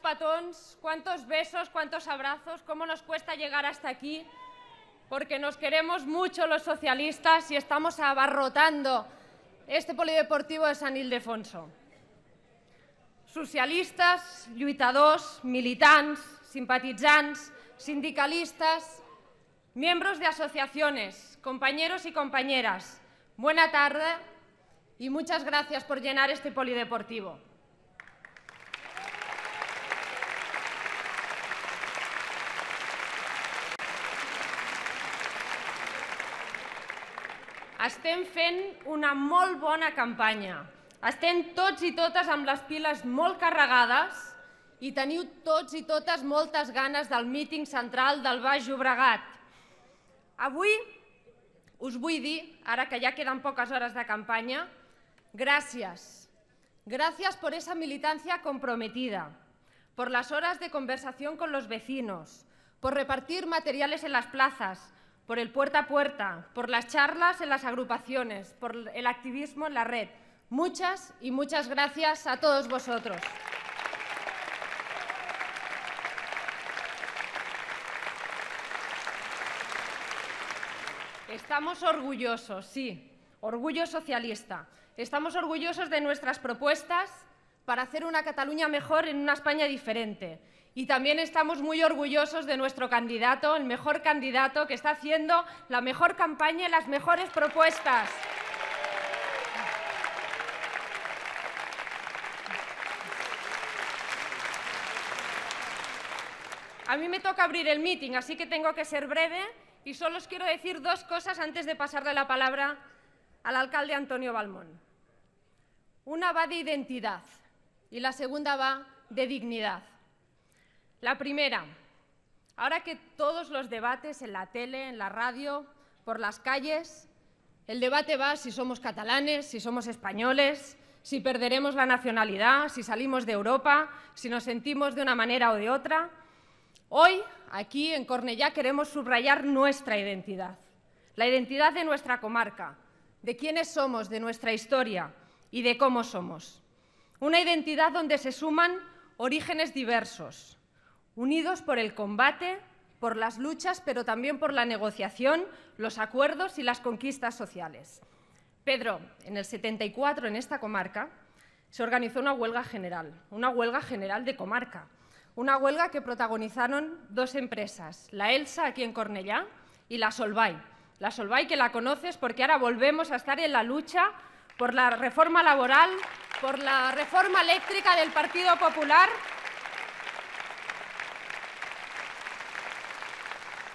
patons, cuántos besos, cuántos abrazos, cómo nos cuesta llegar hasta aquí, porque nos queremos mucho los socialistas y estamos abarrotando este polideportivo de San Ildefonso. Socialistas, lluitadors, militantes, simpatizantes, sindicalistas, miembros de asociaciones, compañeros y compañeras, buena tarde y muchas gracias por llenar este polideportivo. Estem fent una molt bona campanya. Estem tots i totes amb les piles molt carregades i teniu tots i totes moltes ganes del míting central del Baix Llobregat. Avui us vull dir, ara que ja queden poques hores de campanya, gràcies. Gràcies por esa militància comprometida, por las horas de conversación con los vecinos, por repartir materiales en las plazas, por el puerta a puerta, por las charlas en las agrupaciones, por el activismo en la red. Muchas y muchas gracias a todos vosotros. Estamos orgullosos, sí, orgullo socialista. Estamos orgullosos de nuestras propuestas para hacer una Cataluña mejor en una España diferente. Y también estamos muy orgullosos de nuestro candidato, el mejor candidato que está haciendo la mejor campaña y las mejores propuestas. A mí me toca abrir el meeting, así que tengo que ser breve y solo os quiero decir dos cosas antes de pasarle la palabra al alcalde Antonio Balmón. Una va de identidad y la segunda va de dignidad. La primera, ahora que todos los debates en la tele, en la radio, por las calles, el debate va si somos catalanes, si somos españoles, si perderemos la nacionalidad, si salimos de Europa, si nos sentimos de una manera o de otra. Hoy, aquí en Cornellá, queremos subrayar nuestra identidad, la identidad de nuestra comarca, de quiénes somos, de nuestra historia y de cómo somos. Una identidad donde se suman orígenes diversos, unidos por el combate, por las luchas, pero también por la negociación, los acuerdos y las conquistas sociales. Pedro, en el 74, en esta comarca, se organizó una huelga general, una huelga general de comarca, una huelga que protagonizaron dos empresas, la ELSA aquí en Cornellá y la Solvay. La Solvay que la conoces porque ahora volvemos a estar en la lucha por la reforma laboral, por la reforma eléctrica del Partido Popular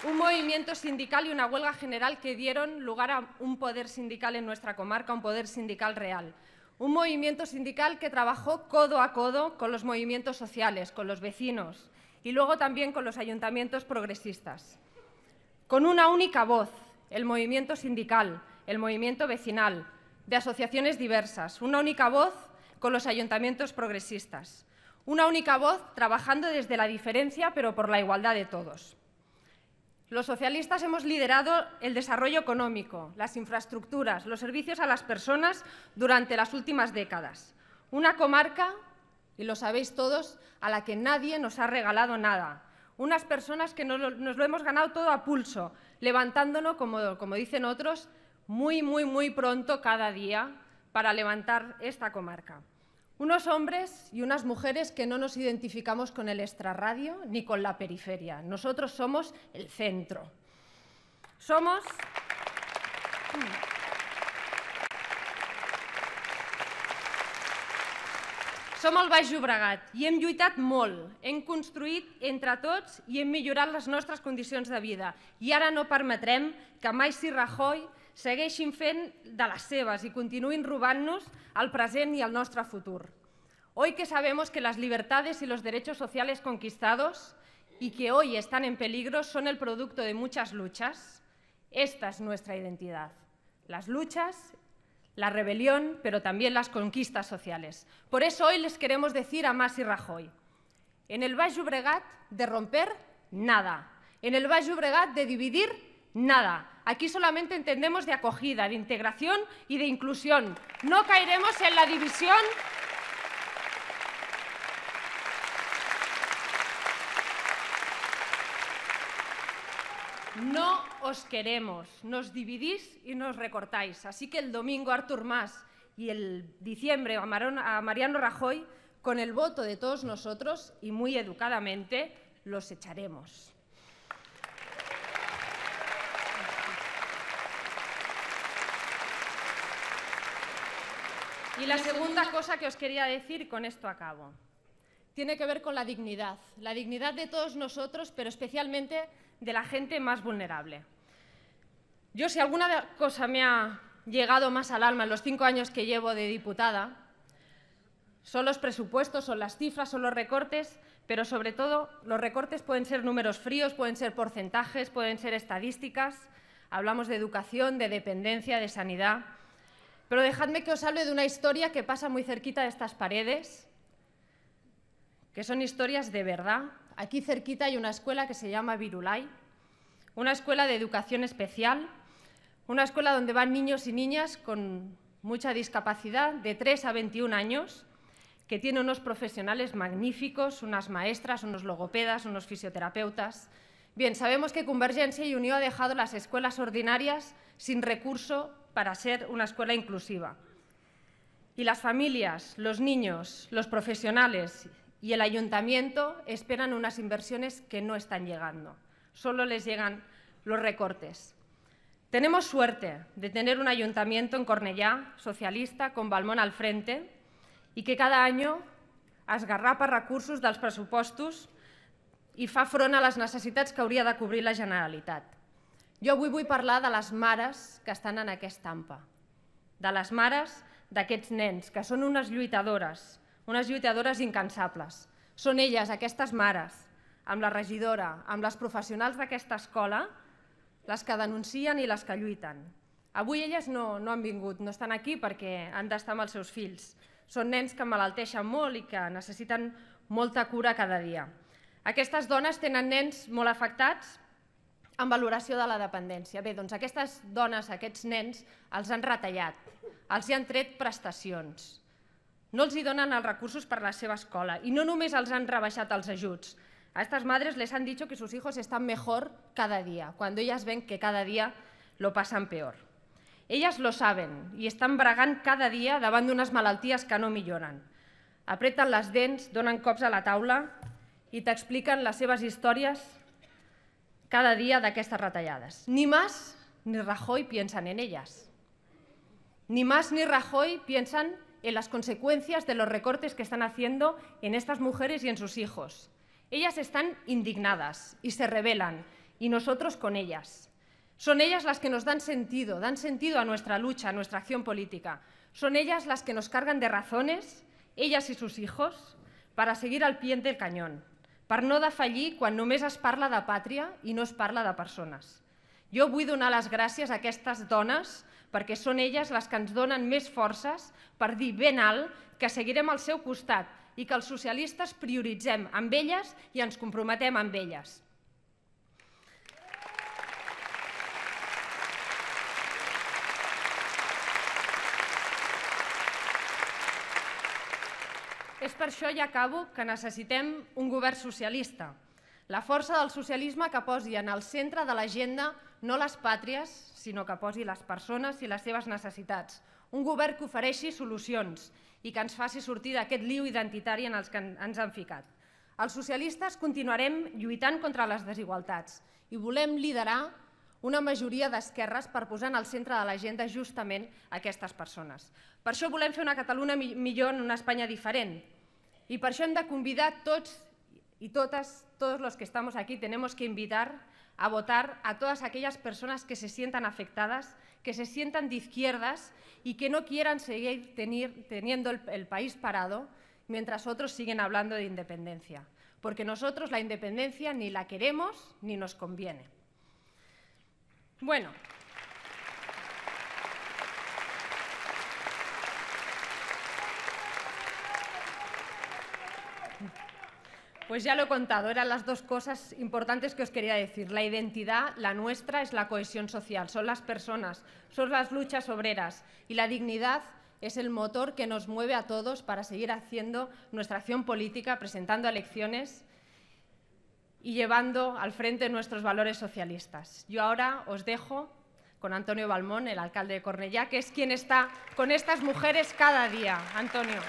un movimiento sindical y una huelga general que dieron lugar a un poder sindical en nuestra comarca, un poder sindical real. Un movimiento sindical que trabajó codo a codo con los movimientos sociales, con los vecinos y luego también con los ayuntamientos progresistas. Con una única voz, el movimiento sindical, el movimiento vecinal, de asociaciones diversas, una única voz con los ayuntamientos progresistas, una única voz trabajando desde la diferencia pero por la igualdad de todos. Los socialistas hemos liderado el desarrollo económico, las infraestructuras, los servicios a las personas durante las últimas décadas. Una comarca, y lo sabéis todos, a la que nadie nos ha regalado nada. Unas personas que nos, lo hemos ganado todo a pulso, levantándonos, como, como dicen otros, muy, muy, muy pronto cada día para levantar esta comarca. Unos hombres y unas mujeres que no nos identificamos con el extrarradio ni con la periferia. Nosotros somos el centro. Somos... Som el Baix Llobregat i hem lluitat molt, hem construït entre tots i hem millorat les nostres condicions de vida. I ara no permetrem que mai si Rajoy segueixin fent de las seves y continúen robant al presente y al nostre futur. Hoy que sabemos que las libertades y los derechos sociales conquistados y que hoy están en peligro son el producto de muchas luchas, esta es nuestra identidad. Las luchas, la rebelión, pero también las conquistas sociales. Por eso hoy les queremos decir a Mas y Rajoy, en el Valle Bregat de romper, nada. En el Valle Llobregat de dividir, nada. Aquí solamente entendemos de acogida, de integración y de inclusión. No caeremos en la división No os queremos, nos dividís y nos recortáis. Así que el domingo Artur Mas y el diciembre a Mariano Rajoy, con el voto de todos nosotros y muy educadamente, los echaremos. Y la segunda cosa que os quería decir, con esto acabo, tiene que ver con la dignidad, la dignidad de todos nosotros, pero especialmente de la gente más vulnerable. Yo si alguna cosa me ha llegado más al alma en los cinco años que llevo de diputada, son los presupuestos, son las cifras, son los recortes, pero sobre todo los recortes pueden ser números fríos, pueden ser porcentajes, pueden ser estadísticas. Hablamos de educación, de dependencia, de sanidad. Pero dejadme que os hable de una historia que pasa muy cerquita de estas paredes, que son historias de verdad. Aquí cerquita hay una escuela que se llama Virulai, una escuela de educación especial, una escuela donde van niños y niñas con mucha discapacidad, de 3 a 21 años, que tiene unos profesionales magníficos, unas maestras, unos logopedas, unos fisioterapeutas. Bien, sabemos que Convergencia y Unión ha dejado las escuelas ordinarias sin recurso para ser una escuela inclusiva. Y las familias, los niños, los profesionales y el ayuntamiento esperan unas inversiones que no están llegando. Solo les llegan los recortes. Tenemos suerte de tener un ayuntamiento en Cornellá, socialista, con Balmón al frente, y que cada año asgarrapa recursos de los presupuestos fa front las necesidades que habría de cubrir la Generalitat. Jo avui vull parlar de les mares que estan en aquesta ampa, de les mares d'aquests nens, que són unes lluitadores, unes lluitadores incansables. Són elles, aquestes mares, amb la regidora, amb les professionals d'aquesta escola, les que denuncien i les que lluiten. Avui elles no, no han vingut, no estan aquí perquè han d'estar amb els seus fills. Són nens que malalteixen molt i que necessiten molta cura cada dia. Aquestes dones tenen nens molt afectats en valoració de la dependència. Bé, doncs aquestes dones, aquests nens, els han retallat, els han tret prestacions, no els hi donen els recursos per la seva escola i no només els han rebaixat els ajuts. A aquestes madres les han dit que els seus fills estan millor cada dia, quan elles veuen que cada dia lo passen peor. Ellas lo saben y están bragant cada dia davant d'unes malalties que no milloren. Apreten les dents, donen cops a la taula i t'expliquen les seves històries cada día de estas ratalladas. Ni más ni Rajoy piensan en ellas. Ni más ni Rajoy piensan en las consecuencias de los recortes que están haciendo en estas mujeres y en sus hijos. Ellas están indignadas y se rebelan, y nosotros con ellas. Son ellas las que nos dan sentido, dan sentido a nuestra lucha, a nuestra acción política. Son ellas las que nos cargan de razones, ellas y sus hijos, para seguir al pie del cañón. per no defallir quan només es parla de pàtria i no es parla de persones. Jo vull donar les gràcies a aquestes dones perquè són elles les que ens donen més forces per dir ben alt que seguirem al seu costat i que els socialistes prioritzem amb elles i ens comprometem amb elles. És per això, i acabo, que necessitem un govern socialista. La força del socialisme que posi en el centre de l'agenda no les pàtries, sinó que posi les persones i les seves necessitats. Un govern que ofereixi solucions i que ens faci sortir d'aquest liu identitari en els que ens han ficat. Els socialistes continuarem lluitant contra les desigualtats i volem liderar una majoria d'esquerres per posar en el centre de l'agenda justament aquestes persones. Per això volem fer una Catalunya millor en una Espanya diferent. I per això hem de convidar tots i totes, tots els que estem aquí hem que invitar a votar a totes aquelles persones que se senten afectades, que se senten de izquierdas que no quieran seguir tenint el, país parado mentre altres siguen parlant de Perquè nosaltres la independència ni la queremos ni nos conviene. Bueno. Pues ya lo he contado, eran las dos cosas importantes que os quería decir. La identidad, la nuestra, es la cohesión social, son las personas, son las luchas obreras y la dignidad es el motor que nos mueve a todos para seguir haciendo nuestra acción política, presentando elecciones y llevando al frente nuestros valores socialistas. Yo ahora os dejo con Antonio Balmón, el alcalde de Cornellá, que es quien está con estas mujeres cada día. Antonio.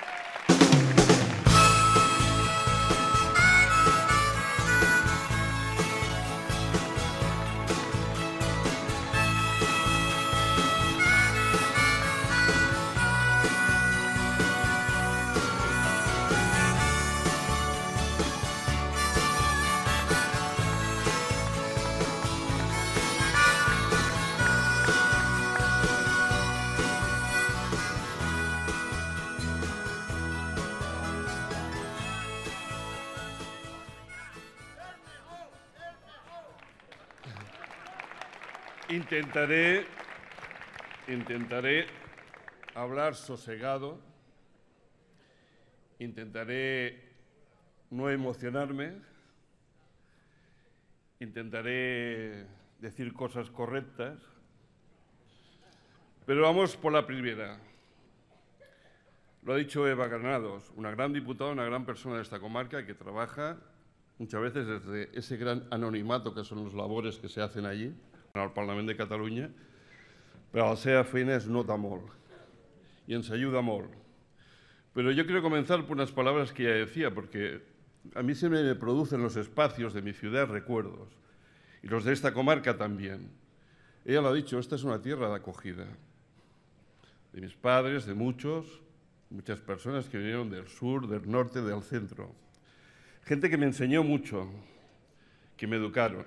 Intentaré, intentaré hablar sosegado, intentaré no emocionarme, intentaré decir cosas correctas, pero vamos por la primera. Lo ha dicho Eva Granados, una gran diputada, una gran persona de esta comarca que trabaja muchas veces desde ese gran anonimato que son los labores que se hacen allí al Parlamento Parlament de Catalunya, pero la seva feina es nota mol y ensayuda mol Pero yo quiero comenzar por unas palabras que ya decía, porque a mí se me producen los espacios de mi ciudad recuerdos, y los de esta comarca también. Ella lo ha dicho, esta es una tierra de acogida, de mis padres, de muchos, muchas personas que vinieron del sur, del norte, del centro. Gente que me enseñó mucho, que me educaron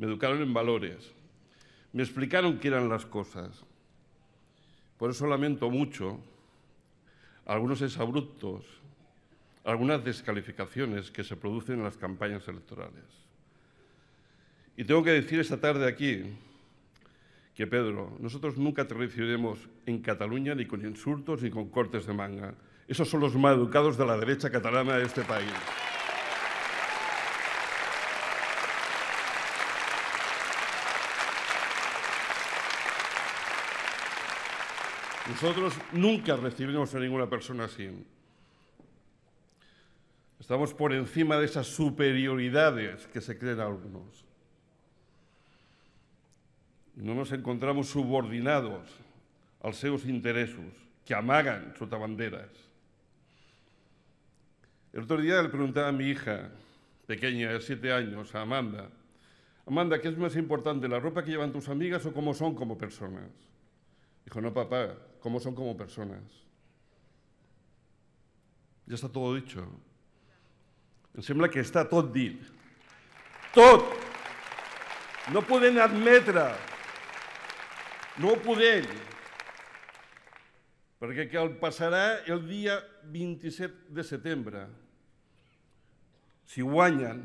me educaron en valores, me explicaron qué eran las cosas. Por eso lamento mucho algunos exabruptos, algunas descalificaciones que se producen en las campañas electorales. Y tengo que decir esta tarde aquí que, Pedro, nosotros nunca te recibiremos en Cataluña ni con insultos ni con cortes de manga. Esos son los más educados de la derecha catalana de este país. Nosotros nunca recibimos a ninguna persona así. Estamos por encima de esas superioridades que se creen algunos. No nos encontramos subordinados a seus intereses, que amagan sus banderas. El otro día le preguntaba a mi hija, pequeña, de siete años, a Amanda, Amanda, ¿qué es más importante, la ropa que llevan tus amigas o cómo son como personas? Dijo, no, papá, cómo son como personas. Ya está todo dicho. Me sembla que està tot dit. Tot. No poden admetre. No ho Perquè que el passarà el dia 27 de setembre. Si guanyen,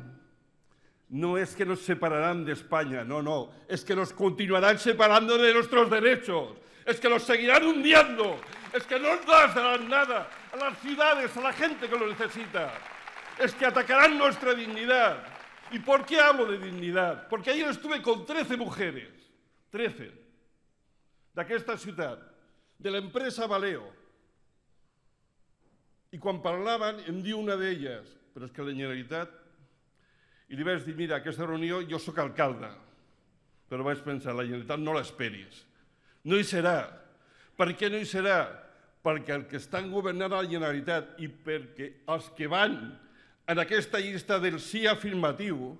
no és que nos separaran d'Espanya, no, no, és que nos continuaran separando de nuestros derechos. es que los seguirán hundiendo, es que no nos darán nada a las ciudades, a la gente que lo necesita, es que atacarán nuestra dignidad. ¿Y por qué hablo de dignidad? Porque ayer estuve con 13 mujeres, 13, de esta ciudad, de la empresa Valeo, Y cuando hablaban, me em una una ellas, pero es que la y le iba a decir, mira, esta reunió yo soy alcalde, vais a pensar, la dignidad no la esperes. No hi serà. Per què no hi serà? Perquè el que estan governant la Generalitat i perquè els que van en aquesta llista del sí afirmatiu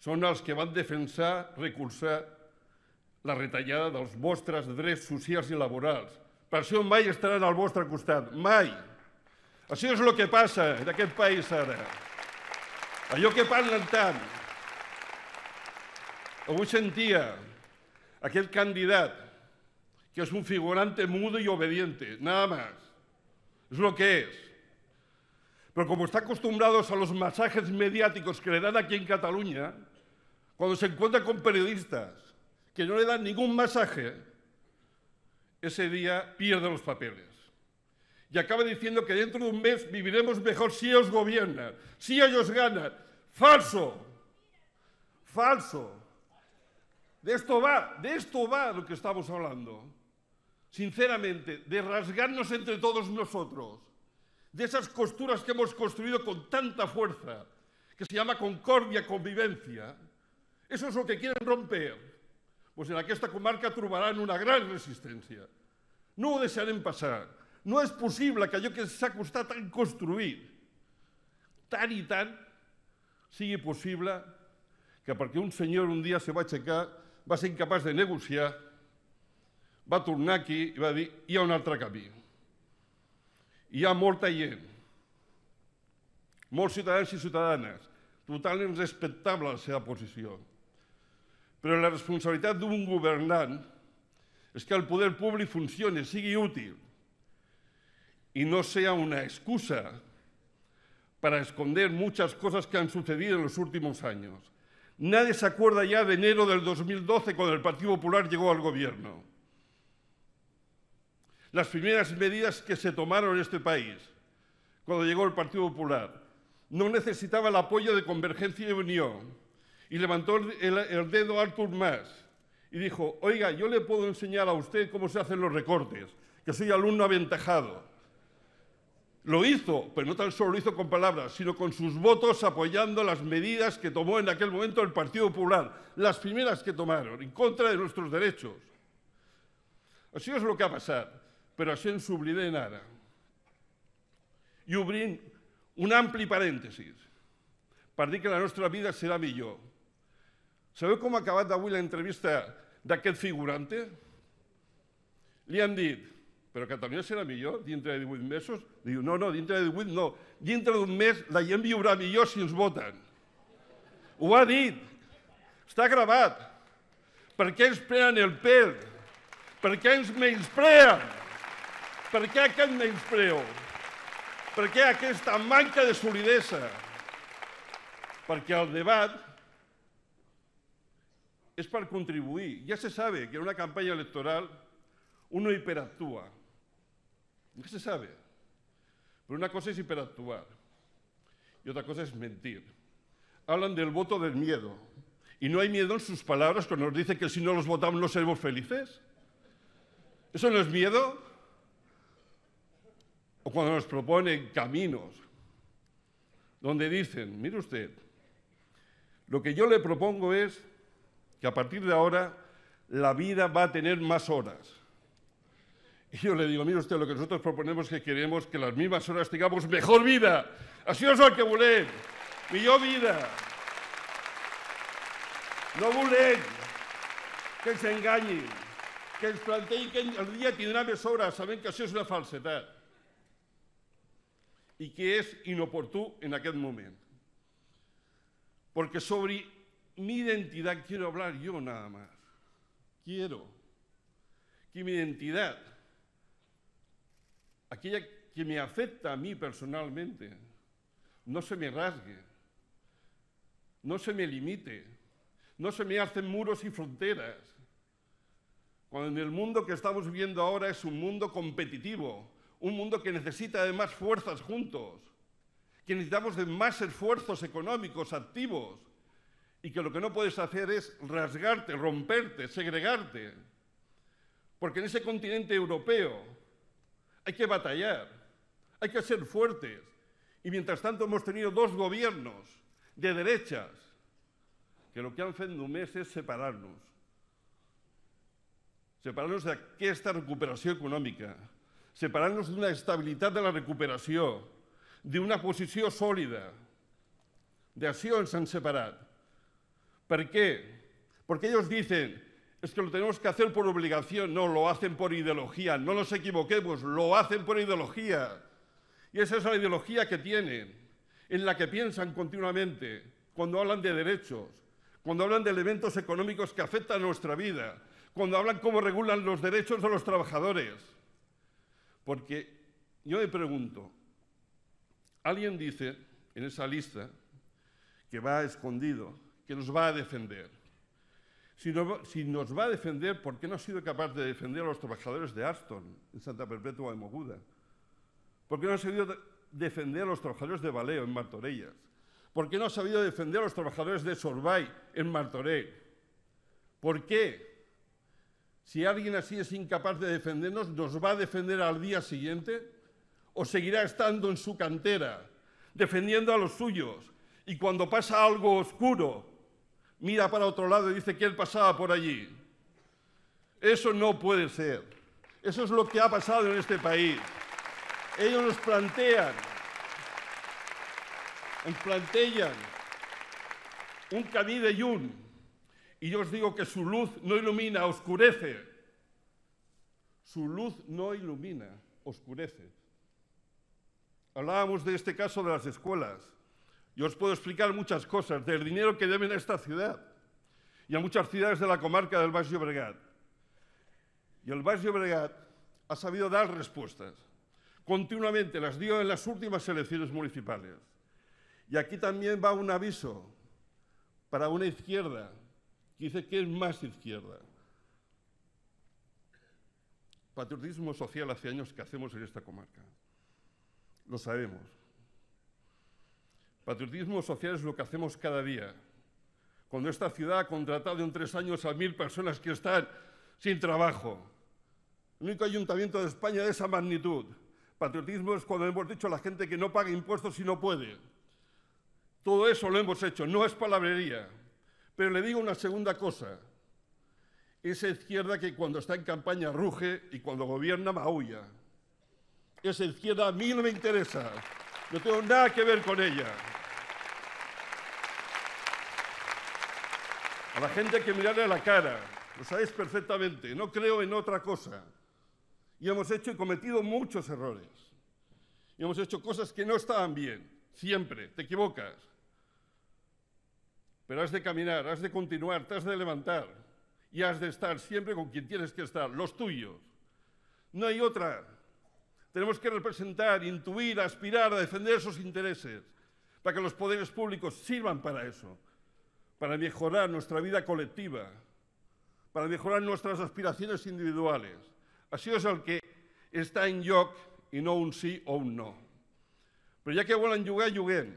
són els que van defensar, recolzar la retallada dels vostres drets socials i laborals. Per això mai estaran al vostre costat, mai. Això és el que passa en aquest país ara. Allò que parlen tant. Avui sentia aquest candidat es un figurante mudo y obediente, nada más. Es lo que es. Pero como está acostumbrados a los masajes mediáticos que le dan aquí en Cataluña, cuando se encuentra con periodistas que no le dan ningún masaje, ese día pierde los papeles. Y acaba diciendo que dentro de un mes viviremos mejor si ellos gobiernan, si ellos ganan. Falso, falso. De esto va, de esto va lo que estamos hablando sinceramente, de rasgarnos entre todos nosotros de esas costuras que hemos construido con tanta fuerza, que se llama concordia, convivencia, eso es lo que quieren romper, pues en esta comarca turbarán una gran resistencia. No desearán pasar. No es posible que yo que s'ha costat construir, tan y tan, sigue posible que perquè un señor un día se va a checar, va a ser incapaz de negociar va tornar aquí y va dir ...y a un altre camino. Y ha mucha gente. molts ciudadanos y ciudadanas. Totalmente la posición. Pero la la de un gobernante... ...es que el poder público funcione, sigue útil Y no sea una excusa para esconder muchas cosas que han sucedido en los últimos años. Nadie se acuerda ya de enero del 2012 cuando el Partido Popular llegó al gobierno las primeras medidas que se tomaron en este país cuando llegó el Partido Popular. No necesitaba el apoyo de Convergencia y Unión y levantó el, dedo a Artur Mas y dijo, oiga, yo le puedo enseñar a usted cómo se hacen los recortes, que soy alumno aventajado. Lo hizo, pero no tan solo lo hizo con palabras, sino con sus votos apoyando las medidas que tomó en aquel momento el Partido Popular, las primeras que tomaron, en contra de nuestros derechos. Así es lo que ha pasado. però això ens oblidem ara. I obrim un ampli parèntesis per dir que la nostra vida serà millor. Sabeu com ha acabat avui l'entrevista d'aquest figurante? Li han dit, però Catalunya serà millor dintre de 18 mesos? Diu, no, no, dintre de 18 no. Dintre d'un mes la gent viurà millor si ens voten. Ho ha dit. Està gravat. Per què ens prenen el pèl? Per què ens menyspreen? qué aquel aquest menyspreu? qué esta manca de solidez? Porque el debate es para contribuir. Ya se sabe que en una campaña electoral uno hiperactúa. Ya se sabe. Pero una cosa es hiperactuar y otra cosa es mentir. Hablan del voto del miedo. Y no hay miedo en sus palabras cuando nos dicen que si no los votamos no seremos felices. ¿Eso no es miedo? o cuando nos proponen caminos, donde dicen, mire usted, lo que yo le propongo es que a partir de ahora la vida va a tener más horas. Y yo le digo, mire usted, lo que nosotros proponemos es que queremos que las mismas horas tengamos mejor vida. Así os que mi yo vida. No volem que se engañen, que se planteen que el día tiene una horas, saben que así es una falsedad y que es inoportú en aquel momento, Porque sobre mi identidad quiero hablar yo nada más. Quiero que mi identidad, aquella que me afecta a mí personalmente, no se me rasgue, no se me limite, no se me hacen muros y fronteras. Cuando en el mundo que estamos viviendo ahora es un mundo competitivo, un mundo que necesita de más fuerzas juntos, que necesitamos de más esfuerzos económicos activos y que lo que no puedes hacer es rasgarte, romperte, segregarte. Porque en ese continente europeo hay que batallar, hay que ser fuertes. Y mientras tanto hemos tenido dos gobiernos de derechas que lo que han un mes es separarnos. Separarnos de esta recuperación económica. Separarnos de una estabilidad de la recuperación, de una posición sólida, de acción han separar. ¿Por qué? Porque ellos dicen, es que lo tenemos que hacer por obligación, no, lo hacen por ideología, no nos equivoquemos, lo hacen por ideología. Y esa es la ideología que tienen, en la que piensan continuamente cuando hablan de derechos, cuando hablan de elementos económicos que afectan nuestra vida, cuando hablan cómo regulan los derechos de los trabajadores. Porque yo me pregunto, alguien dice en esa lista que va escondido, que nos va a defender. Si, nos va a defender, ¿por qué no ha sido capaz de defender a los trabajadores de Aston, en Santa Perpetua de Moguda? ¿Por qué no ha sabido defender a los trabajadores de Baleo, en Martorellas? ¿Por qué no ha sabido defender a los trabajadores de Sorbay, en Martorell? ¿Por qué? Si alguien así es incapaz de defendernos, ¿nos va a defender al día siguiente? ¿O seguirá estando en su cantera, defendiendo a los suyos? Y cuando pasa algo oscuro, mira para otro lado y dice que él pasaba por allí. Eso no puede ser. Eso es lo que ha pasado en este país. Ellos nos plantean, nos plantean un caní de yun. Y yo os digo que su luz no ilumina, oscurece. Su luz no ilumina, oscurece. Hablábamos de este caso de las escuelas. Yo os puedo explicar muchas cosas del dinero que deben a esta ciudad y a muchas ciudades de la comarca del Valle Bregat. Y el Valle Bregat ha sabido dar respuestas. Continuamente las dio en las últimas elecciones municipales. Y aquí también va un aviso para una izquierda dice que es más izquierda. Patriotismo social hace años que hacemos en esta comarca. Lo sabemos. Patriotismo social es lo que hacemos cada día. Cuando esta ciudad ha contratado en tres años a mil personas que están sin trabajo. El único ayuntamiento de España de esa magnitud. Patriotismo es cuando hemos dicho a la gente que no paga impuestos si no puede. Todo eso lo hemos hecho, no es palabrería. Pero le digo una segunda cosa. Esa izquierda que cuando está en campaña ruge y cuando gobierna maulla. Esa izquierda a mí no me interesa. No tengo nada que ver con ella. A la gente hay que mirarle a la cara. Lo sabéis perfectamente. No creo en otra cosa. Y hemos hecho y cometido muchos errores. Y hemos hecho cosas que no estaban bien. Siempre. Te equivocas. Pero has de caminar, has de continuar, te has de levantar y has de estar siempre con quien tienes que estar, los tuyos. No hay otra. Tenemos que representar, intuir, aspirar a defender esos intereses para que los poderes públicos sirvan para eso, para mejorar nuestra vida colectiva, para mejorar nuestras aspiraciones individuales. Así es el que está en York y no un sí o un no. Pero ya que vuelan yugué,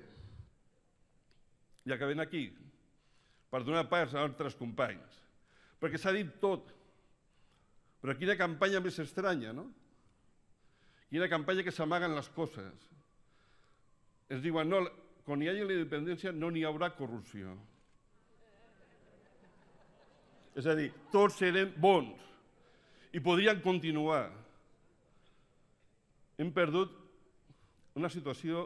Ya que ven aquí, per donar pas a altres companys. Perquè s'ha dit tot. Però quina campanya més estranya, no? Quina campanya que s'amaguen les coses. Es diuen, no, quan hi hagi la independència no n'hi haurà corrupció. És a dir, tots serem bons i podrien continuar. Hem perdut una situació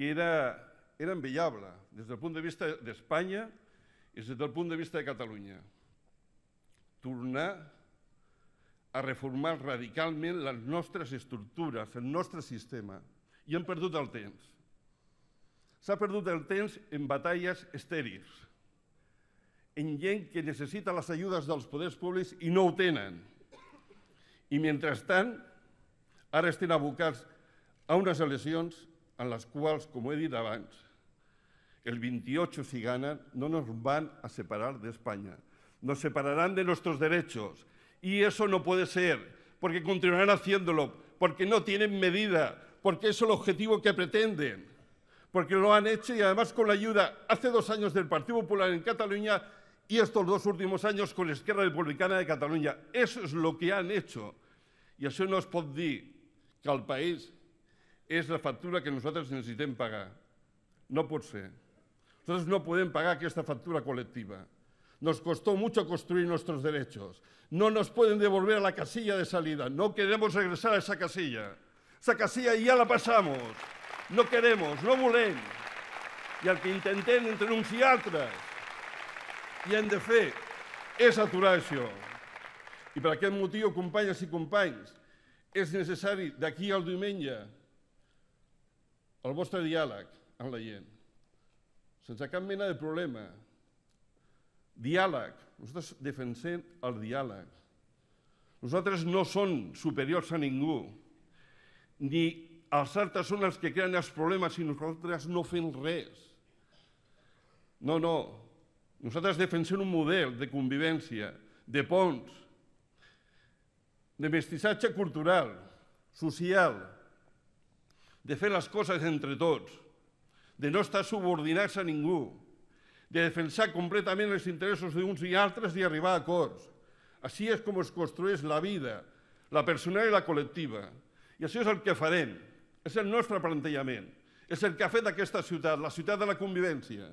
que era era enviable des del punt de vista d'Espanya i des del punt de vista de Catalunya. Tornar a reformar radicalment les nostres estructures, el nostre sistema. I hem perdut el temps. S'ha perdut el temps en batalles estèrils, en gent que necessita les ajudes dels poders públics i no ho tenen. I mentrestant, ara estem abocats a unes eleccions en les quals, com he dit abans, el 28 si ganan, no nos van a separar de España. Nos separarán de nuestros derechos. Y eso no puede ser, porque continuarán haciéndolo, porque no tienen medida, porque es el objetivo que pretenden, porque lo han hecho y además con la ayuda hace dos años del Partido Popular en Cataluña y estos dos últimos años con la izquierda Republicana de Cataluña. Eso es lo que han hecho. y eso nos puede decir que al país es la factura que nosotros necesitemos pagar. No por ser. Nosotros no pueden pagar aquí esta factura colectiva. Nos costó mucho construir nuestros derechos. No nos pueden devolver a la casilla de salida. No queremos regresar a esa casilla. Esa casilla ya la pasamos. No queremos, no volem. I el que intentem entre uns i altres i hem de fer és aturar això. I per aquest motiu, companyes i companys, és necessari d'aquí al diumenge el vostre diàleg amb la gent sense cap mena de problema. Diàleg. Nosaltres defensem el diàleg. Nosaltres no som superiors a ningú, ni els altres són els que creen els problemes i nosaltres no fem res. No, no. Nosaltres defensem un model de convivència, de ponts, de mestissatge cultural, social, de fer les coses entre tots, de no estar subordinats a ningú, de defensar completament els interessos d'uns i altres i arribar a acords. Així és com es construeix la vida, la personal i la col·lectiva. I això és el que farem, és el nostre plantejament, és el que ha fet aquesta ciutat, la ciutat de la convivència,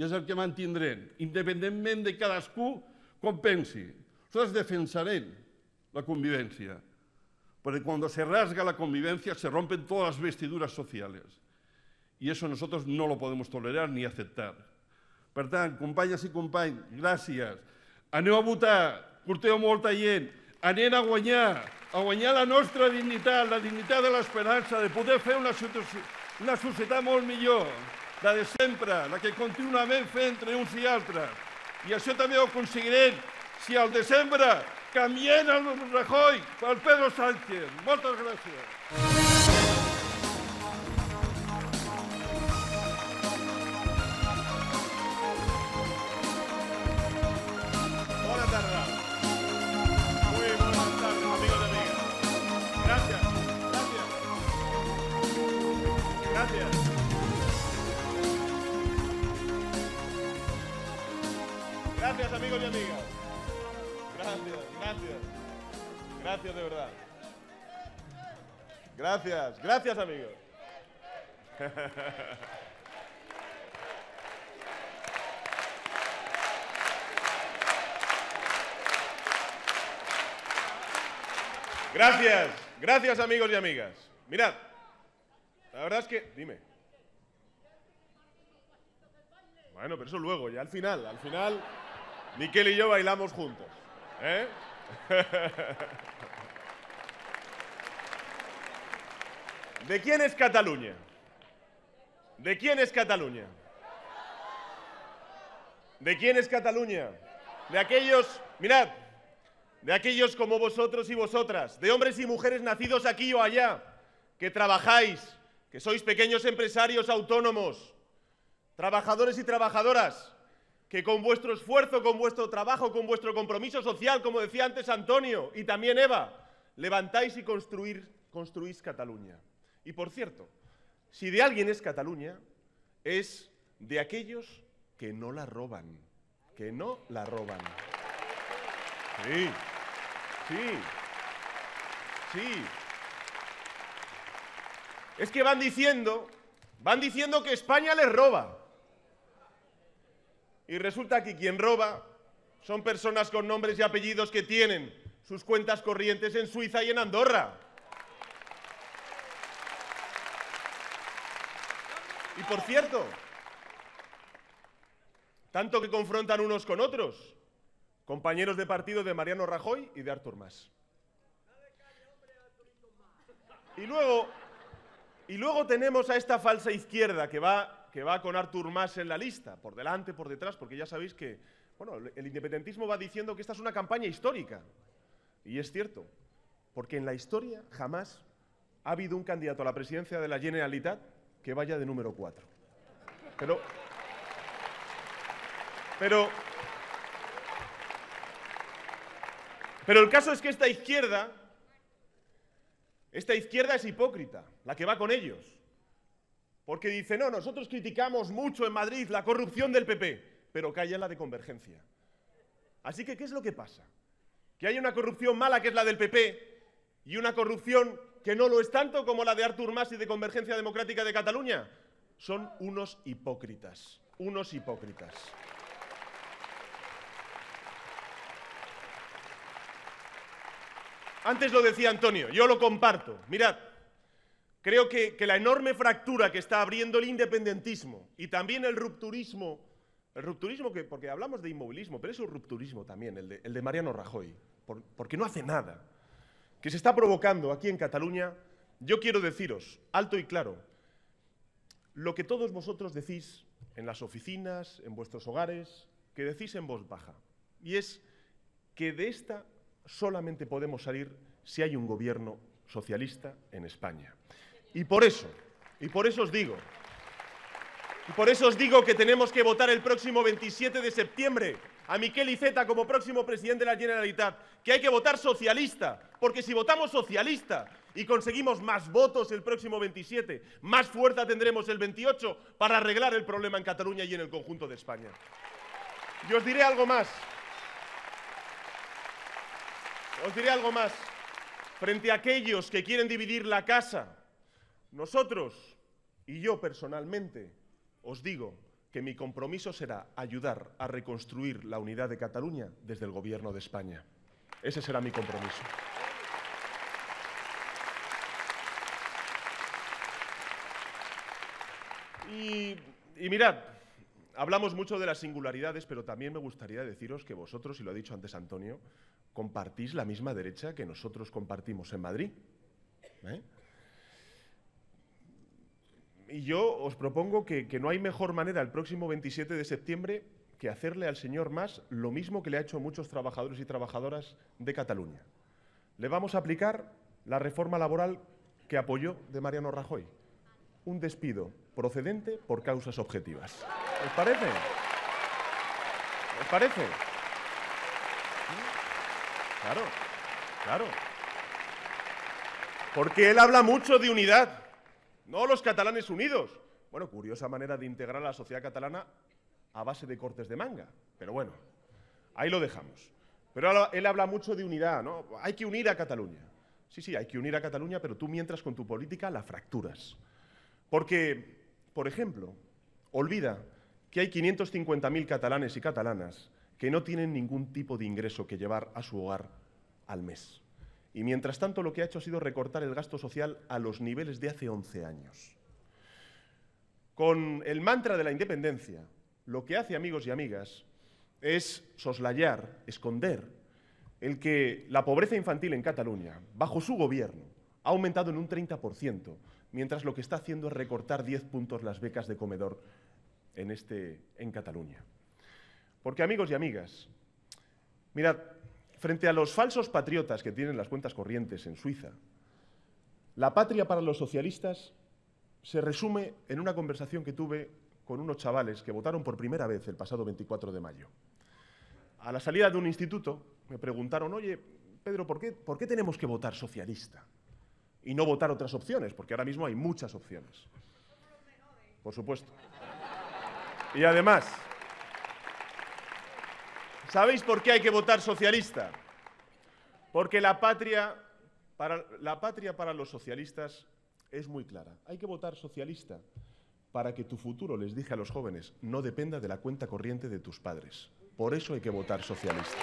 i és el que mantindrem, independentment de cadascú com pensi. Nosaltres defensarem la convivència, perquè quan se rasga la convivència se rompen totes les vestidures socials. Y eso nosotros no lo podemos tolerar ni aceptar. Per tant, companyes i companys, gràcies. Aneu a votar, porteu molta gent, anem a guanyar, a guanyar la nostra dignitat, la dignitat de l'esperança, de poder fer una, una societat molt millor, la de sempre, la que contínuament fem entre uns i altres. I això també ho aconseguirem si al desembre canviem el Rajoy pel Pedro Sánchez. Moltes gràcies. Gracias, gracias. Gracias de verdad. Gracias, gracias amigos. Gracias, gracias amigos y amigas. Mirad, la verdad es que, dime. Bueno, pero eso luego, ya al final, al final... Miquel y yo bailamos juntos. ¿eh? ¿De quién es Cataluña? ¿De quién es Cataluña? ¿De quién es Cataluña? De aquellos, mirad, de aquellos como vosotros y vosotras, de hombres y mujeres nacidos aquí o allá, que trabajáis, que sois pequeños empresarios autónomos, trabajadores y trabajadoras, que con vuestro esfuerzo, con vuestro trabajo, con vuestro compromiso social, como decía antes Antonio y también Eva, levantáis y construir, construís Cataluña. Y por cierto, si de alguien es Cataluña, es de aquellos que no la roban, que no la roban. Sí, sí, sí. Es que van diciendo, van diciendo que España les roba. Y resulta que quien roba son personas con nombres y apellidos que tienen sus cuentas corrientes en Suiza y en Andorra. Y por cierto, tanto que confrontan unos con otros, compañeros de partido de Mariano Rajoy y de Artur Mas. Y luego, y luego tenemos a esta falsa izquierda que va que va con Artur Mas en la lista, por delante, por detrás, porque ya sabéis que bueno, el independentismo va diciendo que esta es una campaña histórica. Y es cierto, porque en la historia jamás ha habido un candidato a la presidencia de la Generalitat que vaya de número cuatro. Pero, pero, pero el caso es que esta izquierda, esta izquierda es hipócrita, la que va con ellos. Porque dice, no, nosotros criticamos mucho en Madrid la corrupción del PP, pero calla la de convergencia. Así que, ¿qué es lo que pasa? Que hay una corrupción mala que es la del PP y una corrupción que no lo es tanto como la de Artur Mas y de Convergencia Democrática de Cataluña. Son unos hipócritas, unos hipócritas. Antes lo decía Antonio, yo lo comparto. Mirad, Creo que, la enorme fractura que está abriendo el independentismo y también el rupturismo, el rupturismo que, porque hablamos de inmovilismo, pero es un rupturismo también, el de, Mariano Rajoy, porque no hace nada, que se está provocando aquí en Cataluña, yo quiero deciros, alto y claro, lo que todos vosotros decís en las oficinas, en vuestros hogares, que decís en voz baja, y es que de esta solamente podemos salir si hay un gobierno socialista en España. Y por eso, y por eso os digo, y por eso os digo que tenemos que votar el próximo 27 de septiembre a Miquel Iceta como próximo presidente de la Generalitat, que hay que votar socialista, porque si votamos socialista y conseguimos más votos el próximo 27, más fuerza tendremos el 28 para arreglar el problema en Cataluña y en el conjunto de España. Y os diré algo más. Os diré algo más. Frente a aquellos que quieren dividir la casa nosotros, y yo personalmente, os digo que mi compromiso será ayudar a reconstruir la unidad de Cataluña desde el Gobierno de España. Ese será mi compromiso. Y, mirad, hablamos mucho de las singularidades, pero también me gustaría deciros que vosotros, y lo ha dicho antes Antonio, compartís la misma derecha que nosotros compartimos en Madrid. ¿eh? y yo os propongo que, no hay mejor manera el próximo 27 de septiembre que hacerle al señor Mas lo mismo que le ha hecho muchos trabajadores y trabajadoras de Cataluña. Le vamos a aplicar la reforma laboral que apoyó de Mariano Rajoy. Un despido procedente por causas objetivas. ¿Os parece? ¿Os parece? Claro, claro. Porque él habla mucho de unidad no los catalanes unidos. Bueno, curiosa manera de integrar a la sociedad catalana a base de cortes de manga, pero bueno, ahí lo dejamos. Pero él habla mucho de unidad, ¿no? Hay que unir a Cataluña. Sí, sí, hay que unir a Cataluña, pero tú mientras con tu política la fracturas. Porque, por ejemplo, olvida que hay 550.000 catalanes y catalanas que no tienen ningún tipo de ingreso que llevar a su hogar al mes. Y mientras tanto lo que ha hecho ha sido recortar el gasto social a los niveles de hace 11 años. Con el mantra de la independencia, lo que hace amigos y amigas es soslayar, esconder el que la pobreza infantil en Cataluña, bajo su gobierno, ha aumentado en un 30%, mientras lo que está haciendo es recortar 10 puntos las becas de comedor en, este, en Cataluña. Porque amigos y amigas, mirad, Frente a los falsos patriotas que tienen las cuentas corrientes en Suiza, la patria para los socialistas se resume en una conversación que tuve con unos chavales que votaron por primera vez el pasado 24 de mayo. A la salida de un instituto me preguntaron, oye, Pedro, ¿por qué, ¿por qué tenemos que votar socialista? Y no votar otras opciones, porque ahora mismo hay muchas opciones. Por supuesto. Y además, ¿Sabéis por qué hay que votar socialista? Porque la patria para, los socialistas es muy clara. Hay que votar socialista para que tu futuro, les dije a los jóvenes, no dependa de la cuenta corriente de tus padres. Por eso hay que votar socialista.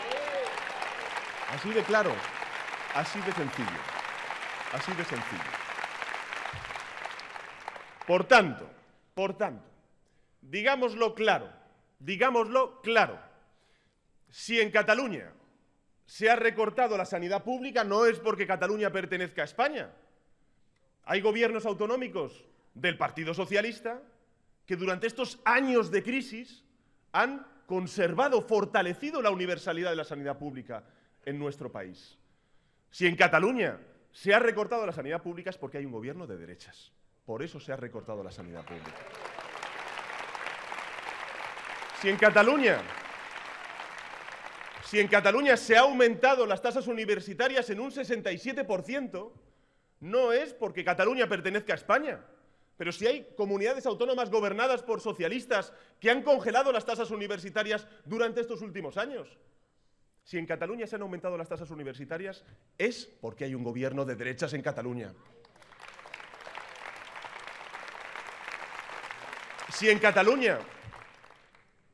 Así de claro, así de sencillo, así de sencillo. Por tanto, por tanto, digámoslo claro, digámoslo claro, si en Cataluña se ha recortado la sanidad pública, no es porque Cataluña pertenezca a España. Hay gobiernos autonómicos del Partido Socialista que durante estos años de crisis han conservado, fortalecido la universalidad de la sanidad pública en nuestro país. Si en Cataluña se ha recortado la sanidad pública es porque hay un gobierno de derechas. Por eso se ha recortado la sanidad pública. Si en Cataluña si en Cataluña se ha aumentado las tasas universitarias en un 67%, no es porque Cataluña pertenezca a España. Pero si hay comunidades autónomas gobernadas por socialistas que han congelado las tasas universitarias durante estos últimos años. Si en Cataluña se han aumentado las tasas universitarias, es porque hay un gobierno de derechas en Cataluña. Si en Cataluña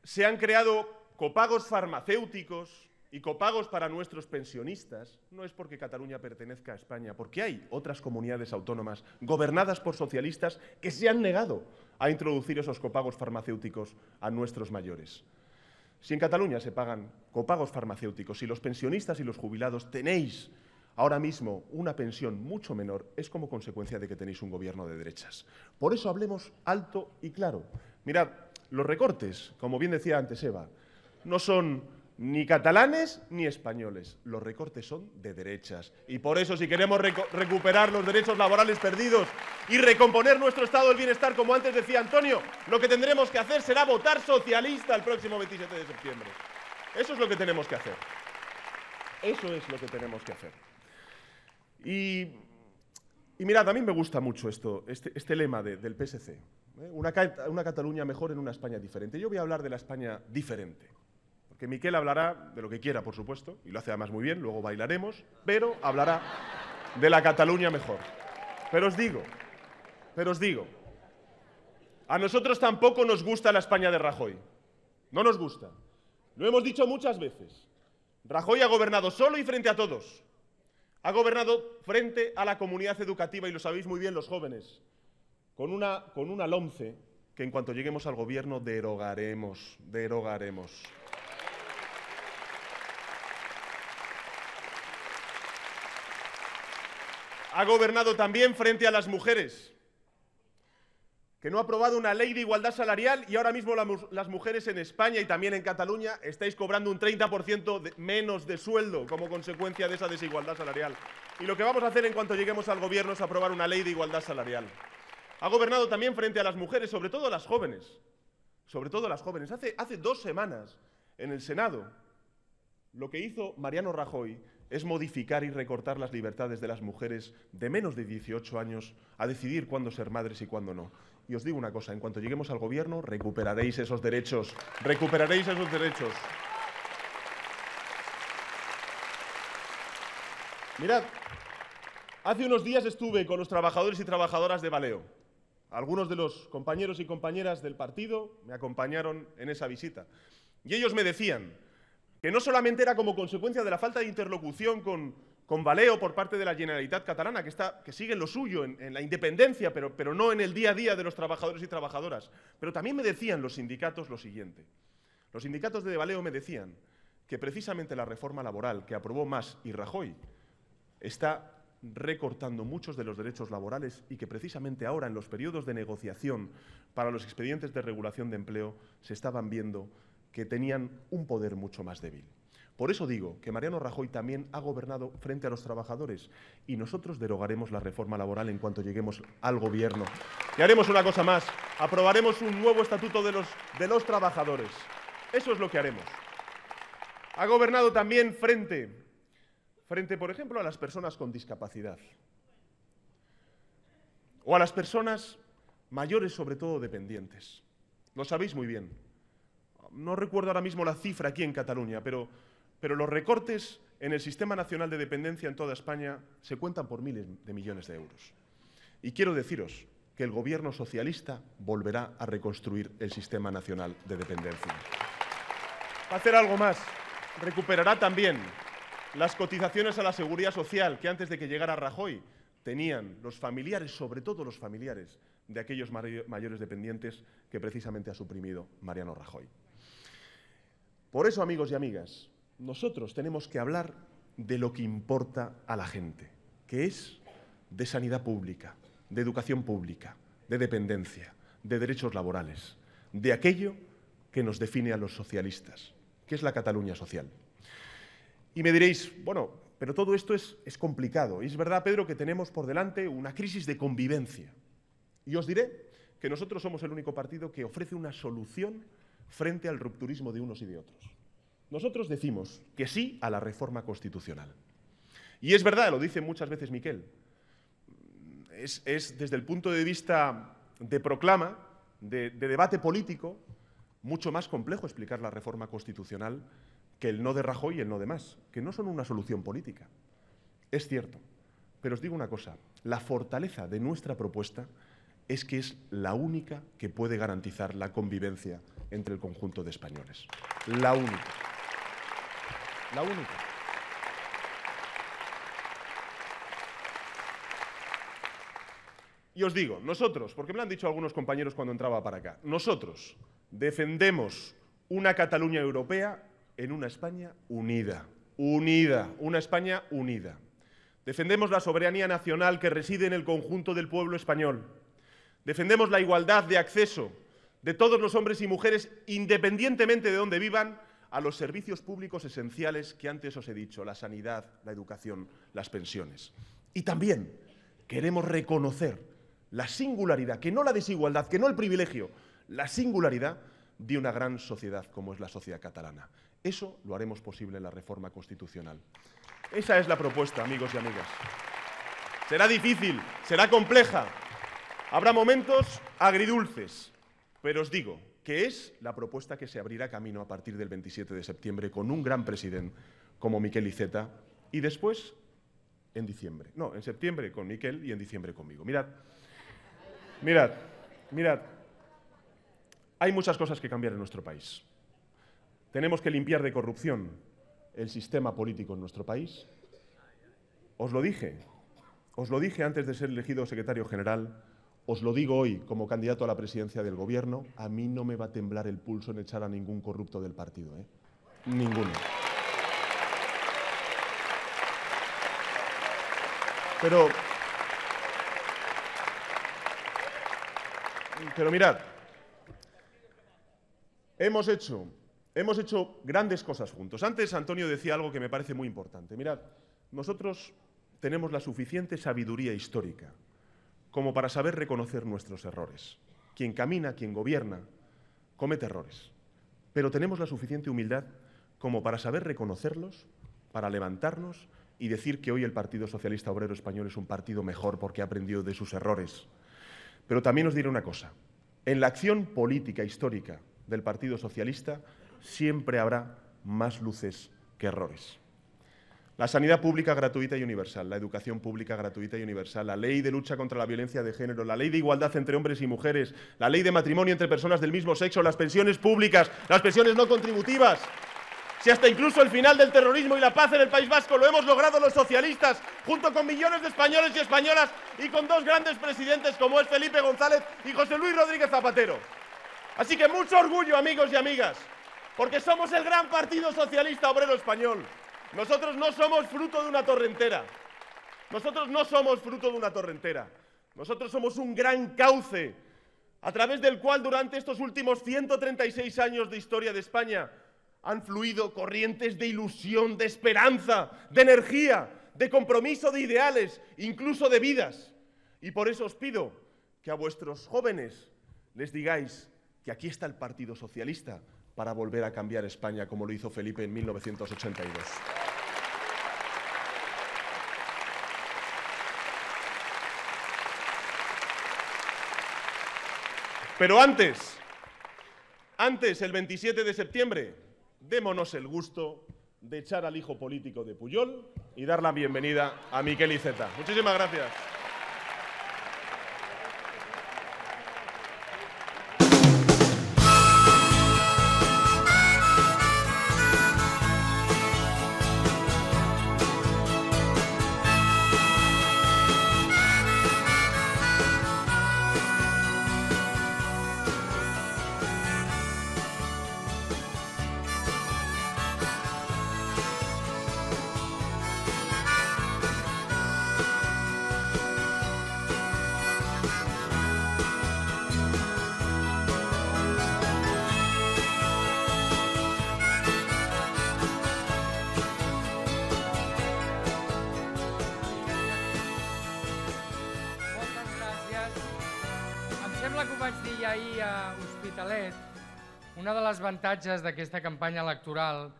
se han creado copagos farmacéuticos, y copagos para nuestros pensionistas no es porque Cataluña pertenezca a España, porque hay otras comunidades autónomas gobernadas por socialistas que se han negado a introducir esos copagos farmacéuticos a nuestros mayores. Si en Cataluña se pagan copagos farmacéuticos, si los pensionistas y los jubilados tenéis ahora mismo una pensión mucho menor, es como consecuencia de que tenéis un gobierno de derechas. Por eso hablemos alto y claro. Mirad, los recortes, como bien decía antes Eva, no son ni catalanes ni españoles. Los recortes son de derechas. Y por eso, si queremos recuperar los derechos laborales perdidos y recomponer nuestro estado del bienestar, como antes decía Antonio, lo que tendremos que hacer será votar socialista el próximo 27 de septiembre. Eso es lo que tenemos que hacer. Eso es lo que tenemos que hacer. Y, mirad, a mí me gusta mucho esto, este, este lema del PSC. ¿eh? una Cataluña mejor en una España diferente. Yo voy a hablar de la España diferente. Que Miquel hablará de lo que quiera, por supuesto, y lo hace además muy bien, luego bailaremos, pero hablará de la Cataluña mejor. Pero os digo, pero os digo, a nosotros tampoco nos gusta la España de Rajoy. No nos gusta. Lo hemos dicho muchas veces. Rajoy ha gobernado solo y frente a todos. Ha gobernado frente a la comunidad educativa, y lo sabéis muy bien los jóvenes, con una, con una que en cuanto lleguemos al gobierno derogaremos, derogaremos. ha gobernado también frente a las mujeres, que no ha aprobado una ley de igualdad salarial y ahora mismo las mujeres en España y también en Cataluña estáis cobrando un 30% menos de sueldo como consecuencia de esa desigualdad salarial. Y lo que vamos a hacer en cuanto lleguemos al gobierno es aprobar una ley de igualdad salarial. Ha gobernado también frente a las mujeres, sobre todo a las jóvenes. Sobre todo las jóvenes. Hace, hace dos semanas, en el Senado, lo que hizo Mariano Rajoy es modificar y recortar las libertades de las mujeres de menos de 18 años a decidir cuándo ser madres y cuándo no. Y os digo una cosa, en cuanto lleguemos al gobierno, recuperaréis esos derechos, recuperaréis esos derechos. Mirad, hace unos días estuve con los trabajadores y trabajadoras de Baleo. Algunos de los compañeros y compañeras del partido me acompañaron en esa visita. Y ellos me decían, que no solamente era como consecuencia de la falta de interlocución con, con Valeo por parte de la Generalitat Catalana, que, está, que sigue lo suyo en, la independencia, pero, pero no en el día a día de los trabajadores y trabajadoras. Pero también me decían los sindicatos lo siguiente. Los sindicatos de Valeo me decían que precisamente la reforma laboral que aprobó más y Rajoy está recortando muchos de los derechos laborales y que precisamente ahora en los periodos de negociación para los expedientes de regulación de empleo se estaban viendo que tenían un poder mucho más débil. Por eso digo que Mariano Rajoy también ha gobernado frente a los trabajadores y nosotros derogaremos la reforma laboral en cuanto lleguemos al gobierno. Y haremos una cosa más, aprobaremos un nuevo estatuto de los, trabajadores. Eso es lo que haremos. Ha gobernado también frente, frente, por ejemplo, a las personas con discapacidad o a las personas mayores, sobre todo dependientes. Lo sabéis muy bien no recuerdo ahora mismo la cifra aquí en Cataluña, pero, pero los recortes en el Sistema Nacional de Dependencia en toda España se cuentan por miles de millones de euros. Y quiero deciros que el gobierno socialista volverá a reconstruir el Sistema Nacional de Dependencia. Va a hacer algo más. Recuperará también las cotizaciones a la seguridad social que antes de que llegara Rajoy tenían los familiares, sobre todo los familiares de aquellos mayores dependientes que precisamente ha suprimido Mariano Rajoy. Por eso, amigos y amigas, nosotros tenemos que hablar de lo que importa a la gente, que es de sanidad pública, de educación pública, de dependencia, de derechos laborales, de aquello que nos define a los socialistas, que es la Cataluña social. Y me diréis, bueno, pero todo esto es, complicado. Y es verdad, Pedro, que tenemos por delante una crisis de convivencia. Y os diré que nosotros somos el único partido que ofrece una solución frente al rupturismo de unos y de otros. Nosotros decimos que sí a la reforma constitucional. Y es verdad, lo dice muchas veces Miquel, es, desde el punto de vista de proclama, de, de debate político, mucho más complejo explicar la reforma constitucional que el no de Rajoy y el no de más, que no son una solución política. Es cierto, pero os digo una cosa, la fortaleza de nuestra propuesta es que es la única que puede garantizar la convivencia entre el conjunto de españoles. La única. La única. Y os digo, nosotros, porque me lo han dicho algunos compañeros cuando entraba para acá, nosotros defendemos una Cataluña europea en una España unida, unida, una España unida. Defendemos la soberanía nacional que reside en el conjunto del pueblo español. Defendemos la igualdad de acceso de todos los hombres y mujeres, independientemente de dónde vivan, a los servicios públicos esenciales que antes os he dicho, la sanidad, la educación, las pensiones. Y también queremos reconocer la singularidad, que no la desigualdad, que no el privilegio, la singularidad de una gran sociedad como es la sociedad catalana. Eso lo haremos posible en la reforma constitucional. Esa es la propuesta, amigos y amigas. Será difícil, será compleja, habrá momentos agridulces, pero os digo que es la propuesta que se abrirá camino a partir del 27 de septiembre con un gran presidente como Miquel Iceta y después en diciembre. No, en septiembre con Miquel y en diciembre conmigo. Mirad, mirad, mirad. Hay muchas cosas que cambiar en nuestro país. Tenemos que limpiar de corrupción el sistema político en nuestro país. Os lo dije, os lo dije antes de ser elegido secretario general os lo digo hoy, como candidato a la presidencia del Gobierno, a mí no me va a temblar el pulso en echar a ningún corrupto del partido. ¿eh? Ninguno. Pero, pero mirad, hemos hecho, hemos hecho grandes cosas juntos. Antes Antonio decía algo que me parece muy importante. Mirad, nosotros tenemos la suficiente sabiduría histórica como para saber reconocer nuestros errores. Quien camina, quien gobierna, comete errores, pero tenemos la suficiente humildad como para saber reconocerlos, para levantarnos y decir que hoy el Partido Socialista Obrero Español es un partido mejor porque ha aprendido de sus errores. Pero también os diré una cosa, en la acción política histórica del Partido Socialista siempre habrá más luces que errores. La sanidad pública gratuita y universal, la educación pública gratuita y universal, la ley de lucha contra la violencia de género, la ley de igualdad entre hombres y mujeres, la ley de matrimonio entre personas del mismo sexo, las pensiones públicas, las pensiones no contributivas. Si hasta incluso el final del terrorismo y la paz en el País Vasco lo hemos logrado los socialistas, junto con millones de españoles y españolas y con dos grandes presidentes como es Felipe González y José Luis Rodríguez Zapatero. Así que mucho orgullo, amigos y amigas, porque somos el gran Partido Socialista Obrero Español. Nosotros no somos fruto de una torrentera. Nosotros no somos fruto de una torrentera. Nosotros somos un gran cauce a través del cual durante estos últimos 136 años de historia de España han fluido corrientes de ilusión, de esperanza, de energía, de compromiso de ideales, incluso de vidas. Y por eso os pido que a vuestros jóvenes les digáis que aquí está el Partido Socialista para volver a cambiar España como lo hizo Felipe en 1982. Pero antes, antes, el 27 de septiembre, démonos el gusto de echar al hijo político de Puyol y dar la bienvenida a Miquel Iceta. Muchísimas gracias. Una de les avantatges d'aquesta campanya electoral,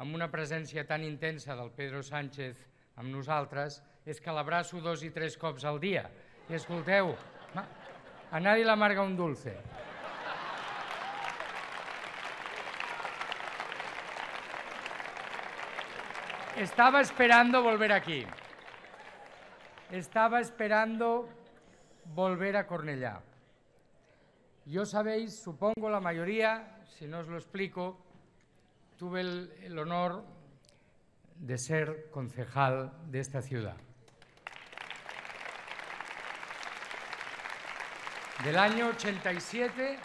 amb una presència tan intensa del Pedro Sánchez amb nosaltres, és que l'abraço dos i tres cops al dia. I escolteu, a nadie la marga un dulce. Estava esperando volver aquí. Estava esperando volver a Cornellà. Yo sabéis, supongo la mayoría, si no os lo explico, tuve el, honor de ser concejal de esta ciudad. Del año 87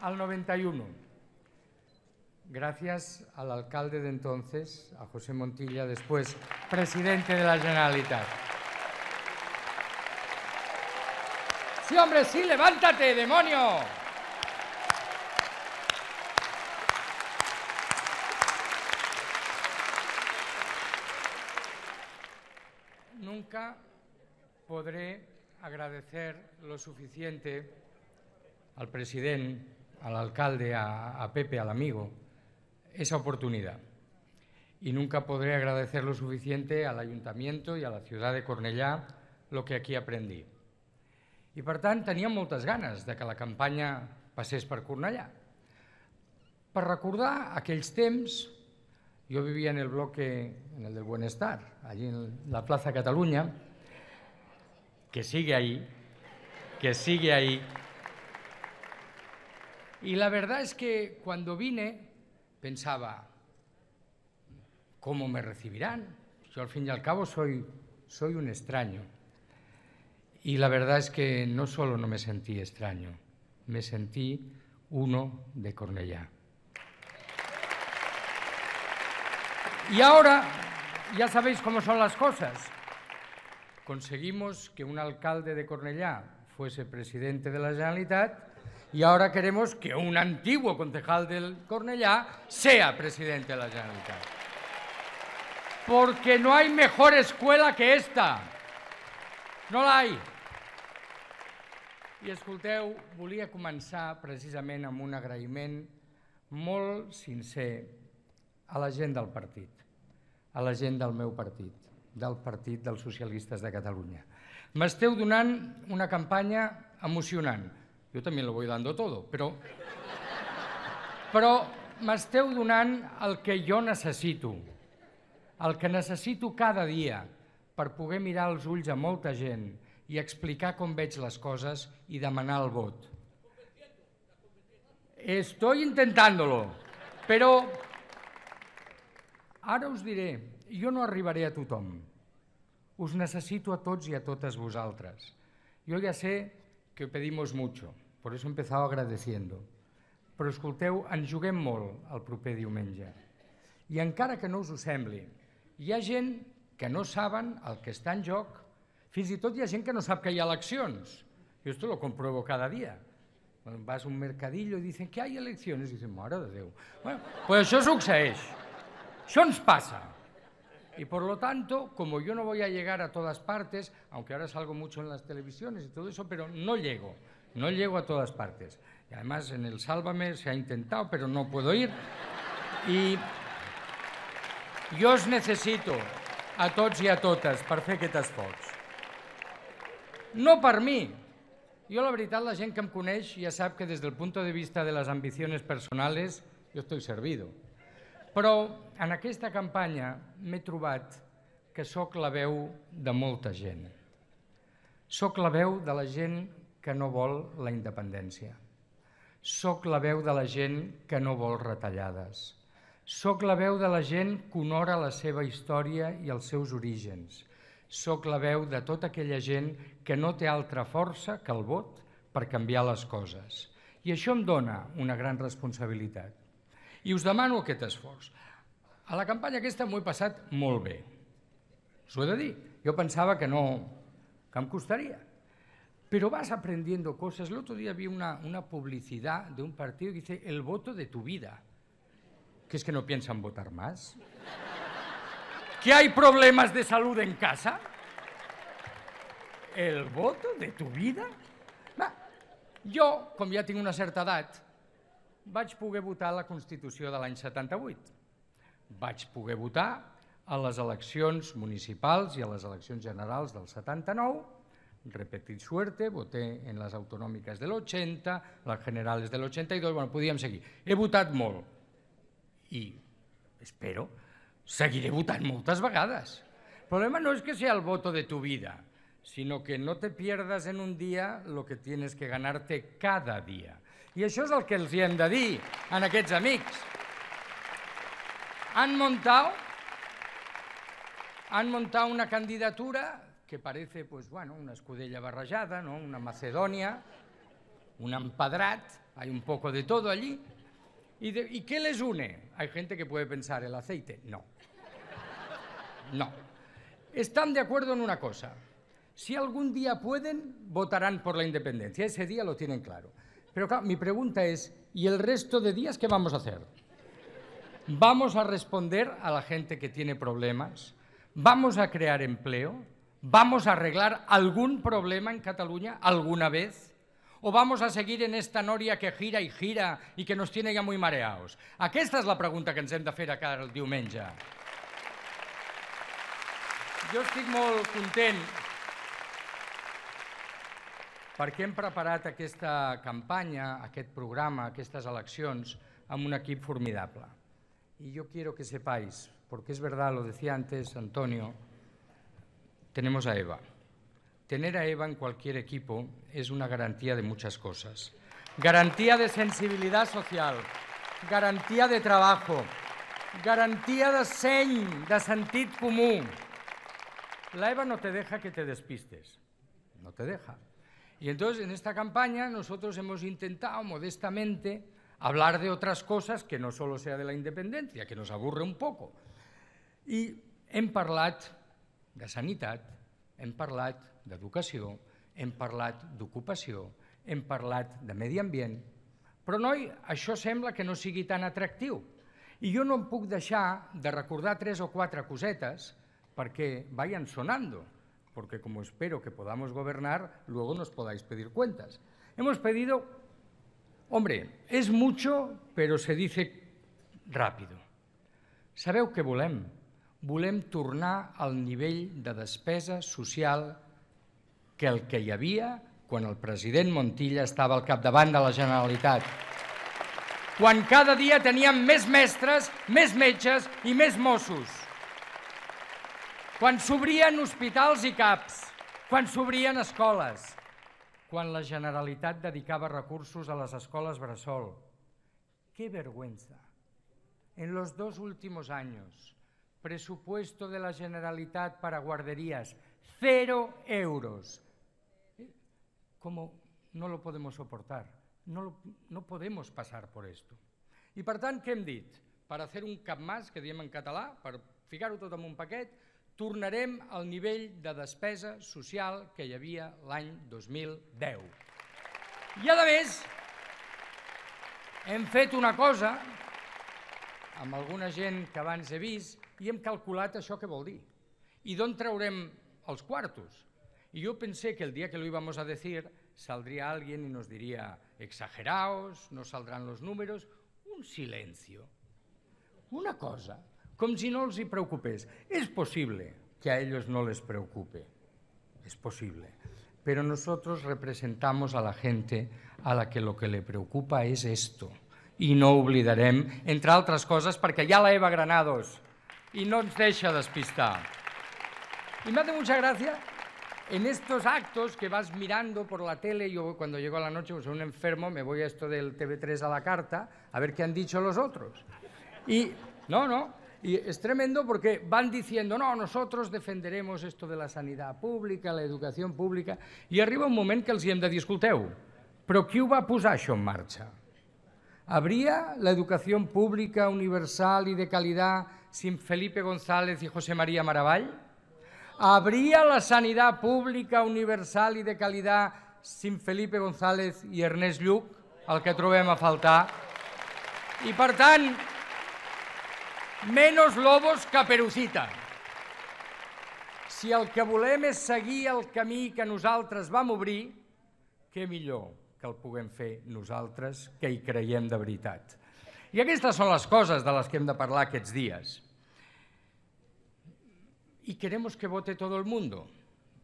al 91, gracias al alcalde de entonces, a José Montilla, después presidente de la Generalitat. Sí, hombre, sí, levántate, demonio. podré agradecer lo suficiente al president, al alcalde, a, a Pepe, al amigo, esa oportunidad. Y nunca podré agradecer lo suficiente al Ayuntamiento y a la ciudad de Cornellà lo que aquí aprendí. I per tant, tenia moltes ganes de que la campanya passés per Cornellà. Per recordar aquells temps, jo vivia en el bloque, en el del Buenestar, allí en la plaça Catalunya, que sigue ahí, que sigue ahí. Y la verdad es que cuando vine pensaba, ¿cómo me recibirán? Yo al fin y al cabo soy, soy un extraño. Y la verdad es que no solo no me sentí extraño, me sentí uno de Cornellá. Y ahora ya sabéis cómo son las cosas. conseguimos que un alcalde de Cornellà fuese presidente de la Generalitat y ahora queremos que un antiguo concejal del Cornellà sea presidente de la Generalitat. Porque no hay mejor escuela que esta. No la hay. I escolteu, volia començar precisament amb un agraïment molt sincer a la gent del partit, a la gent del meu partit del Partit dels Socialistes de Catalunya. M'esteu donant una campanya emocionant. Jo també vull voy dando todo, però... Però m'esteu donant el que jo necessito, el que necessito cada dia per poder mirar els ulls a molta gent i explicar com veig les coses i demanar el vot. Estoy intentándolo, però ara us diré jo no arribaré a tothom. Us necessito a tots i a totes vosaltres. Jo ja sé que pedimos mucho, por eso he empezado agradeciendo. Però escolteu, ens juguem molt el proper diumenge. I encara que no us ho sembli, hi ha gent que no saben el que està en joc, fins i tot hi ha gent que no sap que hi ha eleccions. Jo esto lo compruebo cada dia. Quan vas a un mercadillo i dicen que hi ha eleccions, i dicen, mare de Déu. Bueno, pues això succeeix. Això ens passa. Y por lo tanto, como yo no voy a llegar a todas partes, aunque ahora salgo mucho en las televisiones y todo eso, pero no llego, no llego a todas partes. Y además en el Sálvame se ha intentado, pero no puedo ir. Y yo os necesito, a todos y a todas, para que estás todos. No para mí, yo la verdad, la gent que em coneix ya sap que desde el punto de vista de las ambiciones personales, yo estoy servido. Però en aquesta campanya m'he trobat que sóc la veu de molta gent. Sóc la veu de la gent que no vol la independència. Sóc la veu de la gent que no vol retallades. Sóc la veu de la gent que honora la seva història i els seus orígens. Sóc la veu de tota aquella gent que no té altra força que el vot per canviar les coses. I això em dona una gran responsabilitat Y us demano aquest esforç. A la campaña que está muy passat molt bé. Us yo he de que no, que em costaría. Pero vas aprendiendo cosas. El otro día vi una, una publicidad de un partido que dice el voto de tu vida. ¿Que es que no piensan votar más? ¿Que hay problemas de salud en casa? ¿El voto de tu vida? Yo, jo, ya tengo una certa edad, vaig poder votar la Constitució de l'any 78. Vaig poder votar a les eleccions municipals i a les eleccions generals del 79, repetit suerte, voté en les autonòmiques de l'80, les generals de l'82, bueno, podíem seguir. He votat molt i, espero, seguiré votant moltes vegades. El problema no és que sigui el voto de tu vida, sinó que no te pierdas en un día lo que tienes que ganarte cada día. I això és el que els hi hem de dir a aquests amics. Han muntat, han muntat una candidatura que parece pues, bueno, una escudella barrejada, ¿no? una Macedònia, un empadrat, hay un poco de todo allí. ¿Y, de, ¿Y qué les une? Hay gente que puede pensar el aceite. No. No. Están de acuerdo en una cosa. Si algún día pueden, votarán por la independencia. Ese día lo tienen claro. Pero claro, mi pregunta es, ¿y el resto de días qué vamos a hacer? ¿Vamos a responder a la gente que tiene problemas? ¿Vamos a crear empleo? ¿Vamos a arreglar algún problema en Cataluña alguna vez? ¿O vamos a seguir en esta noria que gira y gira y que nos tiene ya muy mareados? Aquesta és la pregunta que ens hem de fer cada diumenge. Jo estic molt content per què hem preparat aquesta campanya, aquest programa, aquestes eleccions, amb un equip formidable? Y yo quiero que sepáis, porque es verdad, lo decía antes Antonio, tenemos a Eva. Tener a Eva en cualquier equipo es una garantía de muchas cosas. Garantía de sensibilidad social, garantía de trabajo, garantía de seny, de sentit comú. La Eva no te deja que te despistes, no te deja. Y entonces en esta campaña nosotros hemos intentado modestamente hablar de otras cosas que no solo sea de la independencia, que nos aburre un poco. I hem parlat de sanitat, hem parlat d'educació, hem parlat d'ocupació, hem parlat de medi ambient, però noi, això sembla que no sigui tan atractiu. I jo no em puc deixar de recordar tres o quatre cosetes perquè vayan sonando porque como espero que podamos gobernar, luego nos podáis pedir cuentas. Hemos pedido, hombre, es mucho, pero se dice ràpid. Sabeu què volem? Volem tornar al nivell de despesa social que el que hi havia quan el president Montilla estava al capdavant de la Generalitat. Quan cada dia teníem més mestres, més metges i més Mossos. Quan s'obrien hospitals i CAPs, quan s'obrien escoles, quan la Generalitat dedicava recursos a les escoles bressol. ¡Qué vergüenza! En los dos últimos años, presupuesto de la Generalitat para guarderías, cero euros. Eh, como no lo podemos soportar, no, lo, no podemos pasar por esto. I per tant, què hem dit? Per fer un cap más, que diem en català, per ficar-ho tot en un paquet, tornarem al nivell de despesa social que hi havia l'any 2010. I a més, hem fet una cosa amb alguna gent que abans he vist i hem calculat això que vol dir. I d'on traurem els quartos? I jo pensé que el dia que lo íbamos a decir saldria alguien i nos diria exageraos, no saldran los números, un silencio, una cosa. como si no els preocupes. Es posible que a ellos no les preocupe, es posible, pero nosotros representamos a la gente a la que lo que le preocupa es esto Y no oblidarem, entre otras cosas, perquè que la Eva Granados Y no ens deixa despistar. Y me hace mucha gracia en estos actos que vas mirando por la tele, yo cuando llego a la noche, pues un enfermo, me voy a esto del TV3 a la carta, a ver qué han dicho los otros. Y, no, no, Y es tremendo porque van diciendo, no, nosotros defenderemos esto de la sanitat pública, la educació pública, i arriba un moment que els hi hem de dir, escolteu, però qui ho va posar això en marxa? ¿Habría la educación pública universal y de calidad sin Felipe González y José María Maravall? ¿Habría la sanidad pública universal y de calidad sin Felipe González i Ernest Lluc, el que trobem a faltar? I per tant, Menos lobos caperucita. Si el que volem és seguir el camí que nosaltres vam obrir, què millor que el puguem fer nosaltres que hi creiem de veritat. I aquestes són les coses de les que hem de parlar aquests dies. I queremos que vote todo el mundo.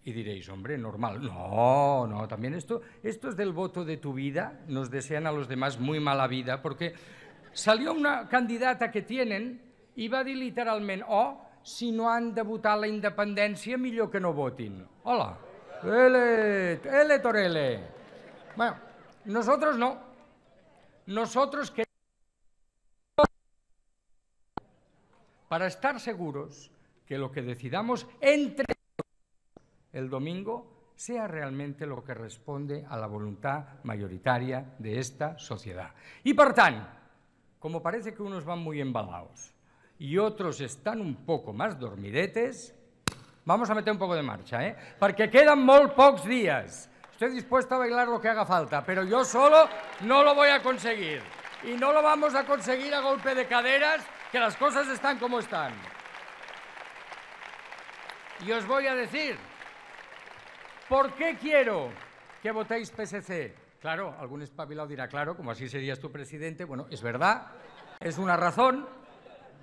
Y diréis, hombre, normal. No, no, también esto, esto es del voto de tu vida. Nos desean a los demás muy mala vida porque salió una candidata que tienen Y va decir literalmente, oh, si no han de votar la independencia, mejor que no voten. Hola. Ele, ele torele. Bueno, nosotros no. Nosotros que... Para estar seguros que lo que decidamos entre el domingo sea realmente lo que responde a la voluntad mayoritaria de esta sociedad. Y por tanto, como parece que unos van muy embalados, y otros están un poco más dormidetes, vamos a meter un poco de marcha, eh? Porque quedan muy pocos días. Estoy dispuesto a bailar lo que haga falta, pero yo solo no lo voy a conseguir. Y no lo vamos a conseguir a golpe de caderas, que las cosas están como están. Y os voy a decir, ¿por qué quiero que votéis PSC? Claro, algún espabilado dirá, claro, como así serías tu presidente. Bueno, es verdad, es una razón,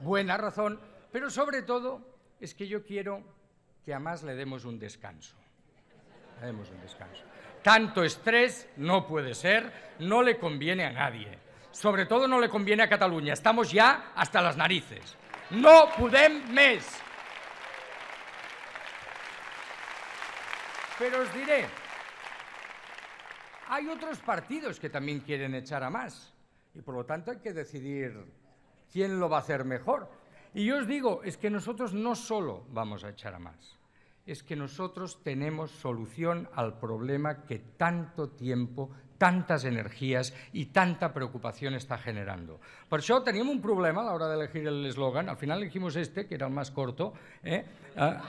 buena razón, pero sobre todo es que yo quiero que a más le demos un descanso. Le un descanso. Tanto estrés no puede ser, no le conviene a nadie. Sobre todo no le conviene a Cataluña. Estamos ya hasta las narices. No pudem Pero os diré, hay otros partidos que también quieren echar a más y por lo tanto hay que decidir ¿Quién lo va a hacer mejor? Y yo os digo, es que nosotros no solo vamos a echar a más, es que nosotros tenemos solución al problema que tanto tiempo, tantas energías y tanta preocupación está generando. Por eso teníamos un problema a la hora de elegir el eslogan, al final elegimos este, que era el más corto, ¿eh? ah,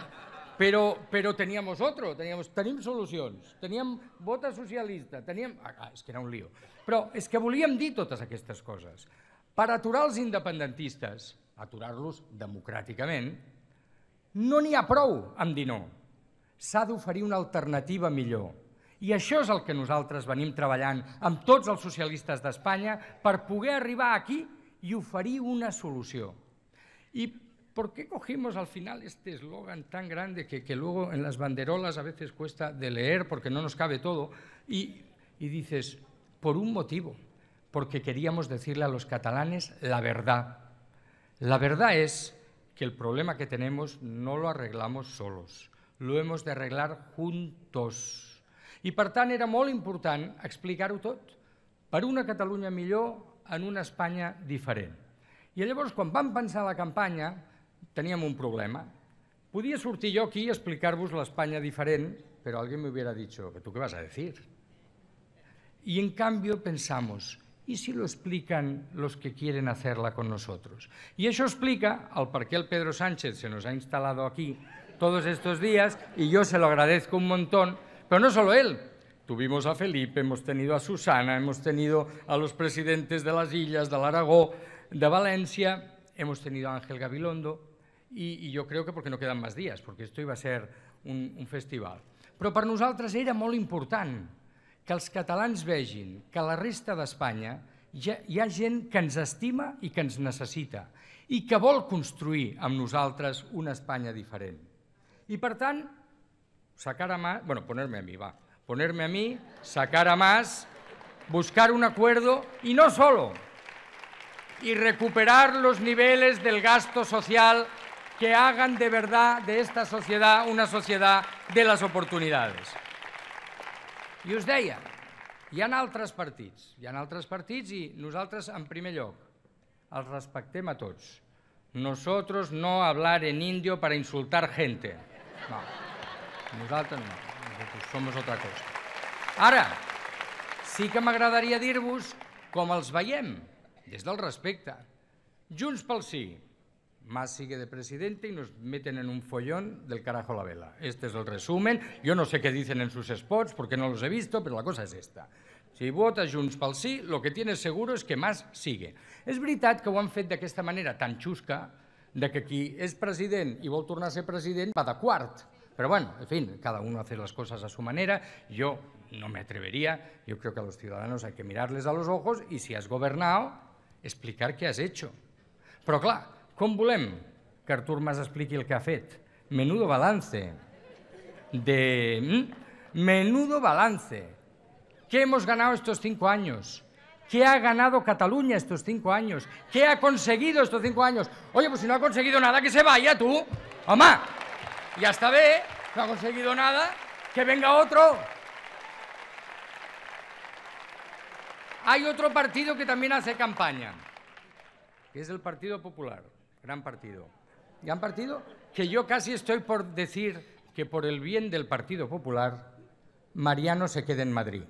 pero, pero teníamos otro, teníamos, teníamos soluciones, tenían vota socialista, tenían Ah, que era un lío. Pero es que volíem dir todas estas cosas. Per aturar els independentistes, aturar-los democràticament, no n'hi ha prou amb dir no. S'ha d'oferir una alternativa millor. I això és el que nosaltres venim treballant amb tots els socialistes d'Espanya per poder arribar aquí i oferir una solució. I per què cogimos al final este eslògan tan gran que, que, luego en les banderolas a vegades cuesta de leer perquè no nos cabe tot? I, I dices, per un motiu. porque queríamos decirle a los catalanes la verdad. La verdad es que el problema que tenemos no lo arreglamos solos, lo hemos de arreglar juntos. Y, para tan era muy importante explicar todo para una Cataluña mejor en una España diferente. Y, entonces, cuando van pensar la campaña, teníamos un problema. Podía surtir yo aquí y explicar-vos España diferente, pero alguien me hubiera dicho, ¿tú qué vas a decir? Y en cambio pensamos, y si lo explican los que quieren hacerla con nosotros. Y eso explica al por qué el Pedro Sánchez se nos ha instalado aquí todos estos días y yo se lo agradezco un montón, pero no solo él. Tuvimos a Felipe, hemos tenido a Susana, hemos tenido a los presidentes de las Illas, del Aragó, de Valencia, hemos tenido a Ángel Gabilondo y, y yo creo que porque no quedan más días, porque esto iba a ser un, un festival. Però per nosaltres era molt important que els catalans vegin que la resta d'Espanya ja, hi ha gent que ens estima i que ens necessita i que vol construir amb nosaltres una Espanya diferent. I per tant, sacar a Mas, bueno, ponerme a mí, va, ponerme a mí, sacar a Mas, buscar un acuerdo i no solo, y recuperar los niveles del gasto social que hagan de verdad de esta sociedad una sociedad de las oportunidades. I us deia, hi ha altres partits, hi ha altres partits i nosaltres en primer lloc els respectem a tots. Nosotros no hablar en indio para insultar gente. No, nosaltres no, nosaltres som otra cosa. Ara, sí que m'agradaria dir-vos com els veiem, des del respecte. Junts pel sí, Más sigue de presidente y nos meten en un follón del carajo la vela. Este es el resumen. Jo no sé què dicen en sus spots porque no los he visto, pero la cosa es esta. Si votes Junts pel Sí, lo que tiene seguro es que Mas sigue. És veritat que ho han fet d'aquesta manera tan xusca, de que qui és president i vol tornar a ser president va de quart. Però bueno, en fin, cada uno hace les coses a su manera. Jo no me jo crec que a los ciudadanos hay que mirarles a los ojos y si has gobernado, explicar què has hecho. Però clar, com volem que Artur Mas expliqui el que ha fet? Menudo balance. De... Mm? Menudo balance. ¿Qué hemos ganado estos cinco años? ¿Qué ha ganado Cataluña estos cinco años? ¿Qué ha conseguido estos cinco años? Oye, pues si no ha conseguido nada, que se vaya tú. ¡Mamá! Y hasta ve, no ha conseguido nada, que venga otro. Hay otro partido que también hace campaña, que es el Partido Popular. Gran partido. Gran partido que yo casi estoy por decir que por el bien del Partido Popular, Mariano se quede en Madrid.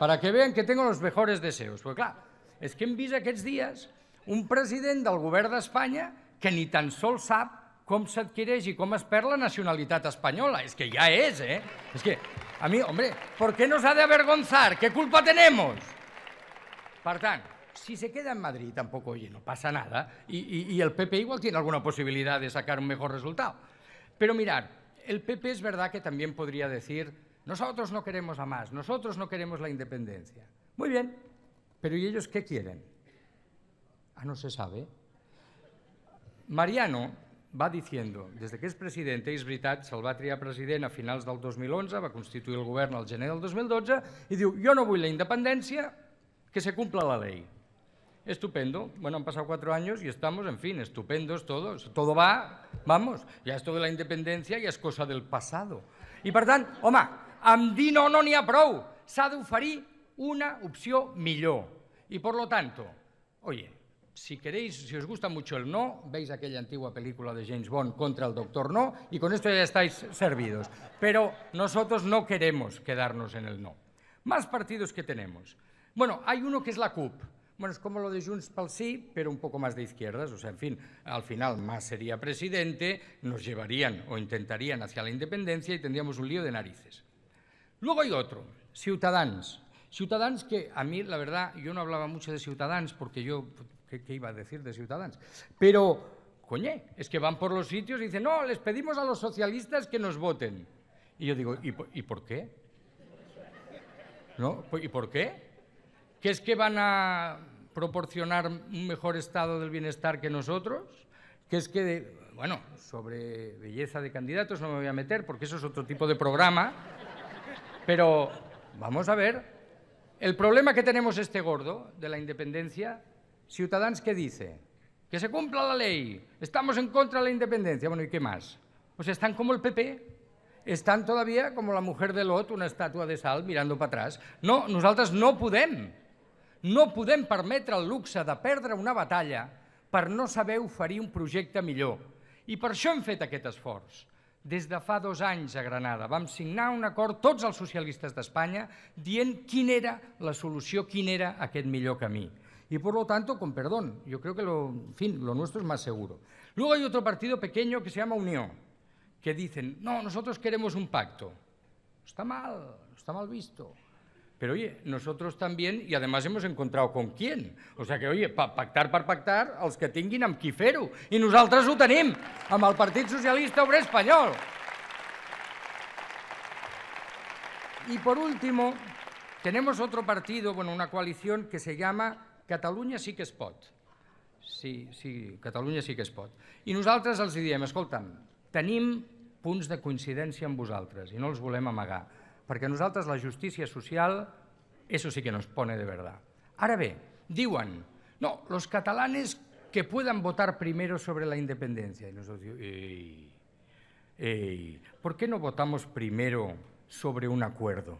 Para que vean que tengo los mejores deseos. Pues claro, es que hem vist aquests dies un president del govern d'Espanya que ni tan sols sap com s'adquireix i com es perd la nacionalitat espanyola. És que ja és, eh? És que, a mi, hombre, ¿por qué nos ha de avergonzar? ¿Qué culpa tenemos? Per tant, si se queda en Madrid tampoco, oye, no pasa nada, y, y, y el PP igual tiene alguna posibilidad de sacar un mejor resultado. Pero mirar, el PP es verdad que también podría decir, nosotros no queremos a más, nosotros no queremos la independencia. Muy bien, pero ¿y ellos qué quieren? Ah, no se sabe. Mariano va diciendo, des de que és president, és veritat, se'l va triar president a finals del 2011, va constituir el govern al gener del 2012, i diu, jo no vull la independència, que se cumpla la llei. Estupendo. Bueno, han pasado cuatro años y estamos, en fin, estupendos todos. Todo va, vamos, ya esto de la independencia ya es cosa del pasado. I per tant, home, amb dir no, no n'hi ha prou. S'ha d'oferir una opció millor. Y por lo tanto, oye, si queréis, si os gusta mucho el no, veis aquella antigua película de James Bond contra el Doctor No y con esto ya estáis servidos. Pero nosotros no queremos quedarnos en el no. Más partidos que tenemos. Bueno, hay uno que es la CUP. Bueno, es como lo de Junts pel Sí, pero un poco más de izquierdas. O sea, en fin, al final más sería presidente, nos llevarían o intentarían hacia la independencia y tendríamos un lío de narices. Luego hay otro, Ciudadanos. Ciudadanos que a mí, la verdad, yo no hablaba mucho de Ciudadanos porque yo, ¿qué, qué iba a decir de Ciudadanos? Pero, coñe, es que van por los sitios y dicen, no, les pedimos a los socialistas que nos voten. Y yo digo, ¿y, por, ¿y por qué? ¿No? ¿Y por qué? ¿Que es que van a proporcionar un mejor estado del bienestar que nosotros? ¿Que es que, bueno, sobre belleza de candidatos no me voy a meter porque eso es otro tipo de programa, pero vamos a ver. El problema que tenemos este gordo de la independencia, Ciudadanos, ¿qué dice? Que se cumpla la ley, estamos en contra de la independencia. Bueno, ¿y qué más? O pues sea, están como el PP, están todavía como la mujer de Lot, una estatua de sal mirando para atrás. No, nosotras no podemos, No podem permetre el luxe de perdre una batalla per no saber oferir un projecte millor. I per això hem fet aquest esforç. Des de fa dos anys a Granada vam signar un acord tots els socialistes d'Espanya dient quina era la solució, quin era aquest millor camí. Y por lo tanto, con perdón, yo creo que lo, en fin, lo nuestro es más seguro. Luego hay otro partido pequeño que se llama Unión, que dicen, no, nosotros queremos un pacto. Está mal, está mal visto. Pero oye, nosotros también, y además hemos encontrado con quién. O sea que, oye, pa pactar per pactar, els que tinguin amb qui fer-ho. I nosaltres ho tenim, amb el Partit Socialista Obrer Espanyol. Y por último, tenemos otro partido, bueno, una coalición que se llama Catalunya sí que es pot. Sí, sí, Catalunya sí que es pot. I nosaltres els diem, escolta'm, tenim punts de coincidència amb vosaltres i no els volem amagar perquè nosaltres la justícia social, eso sí que nos pone de verdad. Ara bé, diuen, no, los catalanes que puedan votar primero sobre la independencia. Y nosotros diuen, ei, ei, ¿por qué no votamos primero sobre un acuerdo?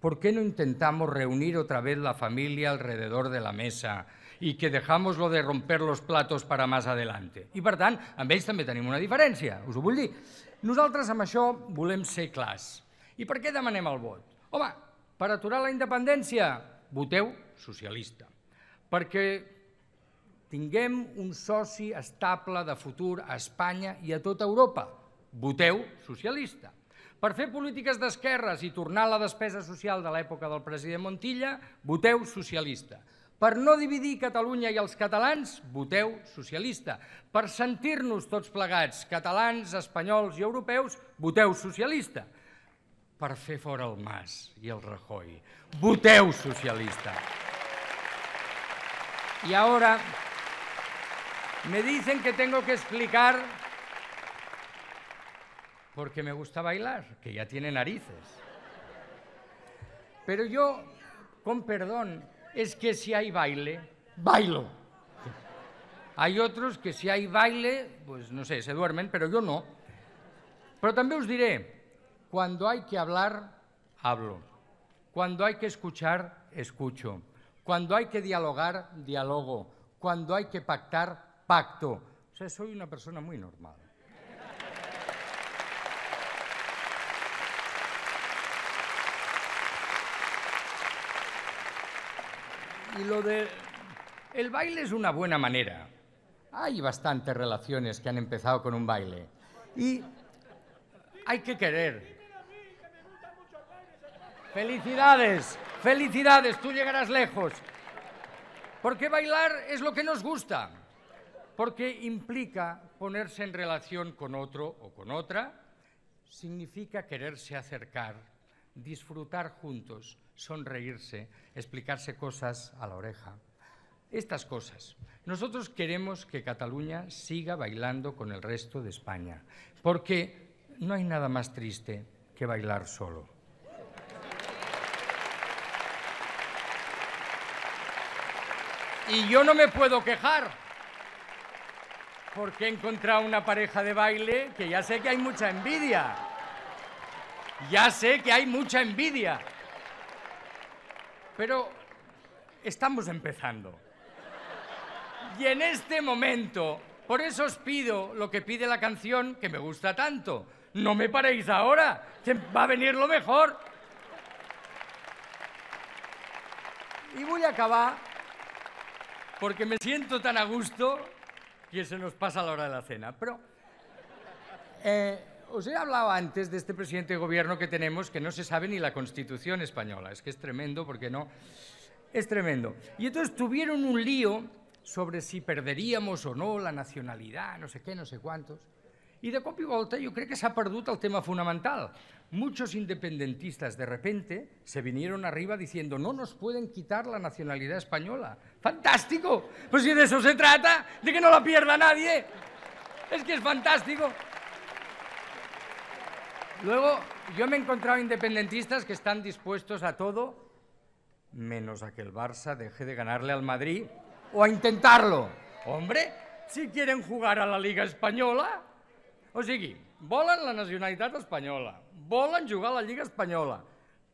¿Por qué no intentamos reunir otra vez la familia alrededor de la mesa i que dejamos lo de romper los platos para más adelante? I, per tant, amb ells també tenim una diferència, us ho vull dir. Nosaltres amb això volem ser clars. I per què demanem el vot? Home, per aturar la independència, voteu socialista. Perquè tinguem un soci estable de futur a Espanya i a tota Europa. Voteu socialista. Per fer polítiques d'esquerres i tornar a la despesa social de l'època del president Montilla, voteu socialista. Per no dividir Catalunya i els catalans, voteu socialista. Per sentir-nos tots plegats, catalans, espanyols i europeus, voteu socialista. para fer fora el Mas el Rajoy. Voteu socialista. Y ahora me dicen que tengo que explicar porque me gusta bailar, que ya tiene narices. Pero yo, con perdón, es que si hay baile, bailo. Hay otros que si hay baile, pues no sé, se duermen, pero yo no. Pero también os diré, cuando hay que hablar, hablo. Cuando hay que escuchar, escucho. Cuando hay que dialogar, dialogo. Cuando hay que pactar, pacto. O sea, soy una persona muy normal. Y lo de... El baile es una buena manera. Hay bastantes relaciones que han empezado con un baile. Y hay que querer, Felicidades, felicidades, tú llegarás lejos. Porque bailar es lo que nos gusta, porque implica ponerse en relación con otro o con otra, significa quererse acercar, disfrutar juntos, sonreírse, explicarse cosas a la oreja. Estas cosas. Nosotros queremos que Cataluña siga bailando con el resto de España, porque no hay nada más triste que bailar solo. Y yo no me puedo quejar, porque he encontrado una pareja de baile que ya sé que hay mucha envidia. Ya sé que hay mucha envidia. Pero estamos empezando. Y en este momento, por eso os pido lo que pide la canción que me gusta tanto. No me paréis ahora, va a venir lo mejor. Y voy a acabar porque me siento tan a gusto que se nos pasa la hora de la cena. Pero eh, os he hablado antes de este presidente de gobierno que tenemos que no se sabe ni la constitución española. Es que es tremendo, porque no. Es tremendo. Y entonces tuvieron un lío sobre si perderíamos o no la nacionalidad, no sé qué, no sé cuántos. Y de copia y volta yo creo que ha perdut el tema fundamental muchos independentistas de repente se vinieron arriba diciendo, no nos pueden quitar la nacionalidad española. ¡Fantástico! Pues si de eso se trata, de que no la pierda nadie. Es que es fantástico. Luego, yo me he encontrado independentistas que están dispuestos a todo, menos a que el Barça deje de ganarle al Madrid o a intentarlo. Hombre, si quieren jugar a la Liga Española. O sigui, volan la nacionalidad española. volen jugar a la Liga Española.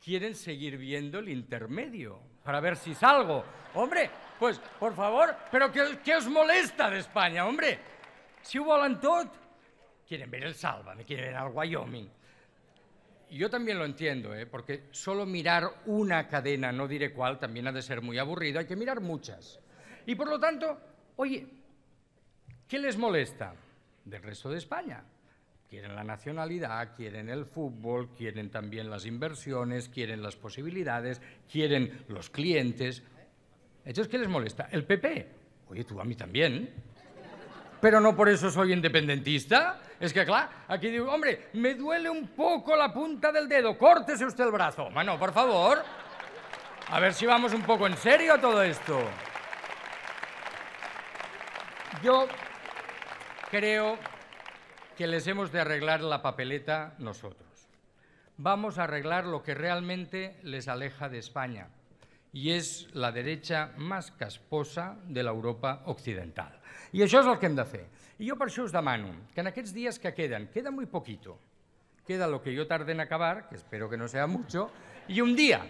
Quieren seguir viendo el intermedio para ver si salgo. Hombre, pues, por favor, pero ¿qué, qué os molesta de España, hombre? Si ho volen tot, quieren ver el Sálvame, quieren ver al Wyoming. Yo también lo entiendo, ¿eh? porque solo mirar una cadena, no diré cuál, también ha de ser muy aburrido, hay que mirar muchas. Y por lo tanto, oye, ¿qué les molesta del resto de España? Quieren la nacionalidad, quieren el fútbol, quieren también las inversiones, quieren las posibilidades, quieren los clientes. es ¿qué les molesta? El PP. Oye, tú a mí también. Pero no por eso soy independentista. Es que, claro, aquí digo, hombre, me duele un poco la punta del dedo, córtese usted el brazo. Bueno, por favor. A ver si vamos un poco en serio a todo esto. Yo creo que les hemos de arreglar la papeleta nosotros. Vamos a arreglar lo que realmente les aleja de España y es la derecha más casposa de la Europa occidental. Y eso es lo que hemos de hacer. Y yo por eso os demano que en aquellos días que quedan, queda muy poquito, queda lo que yo tarde en acabar, que espero que no sea mucho, y un día.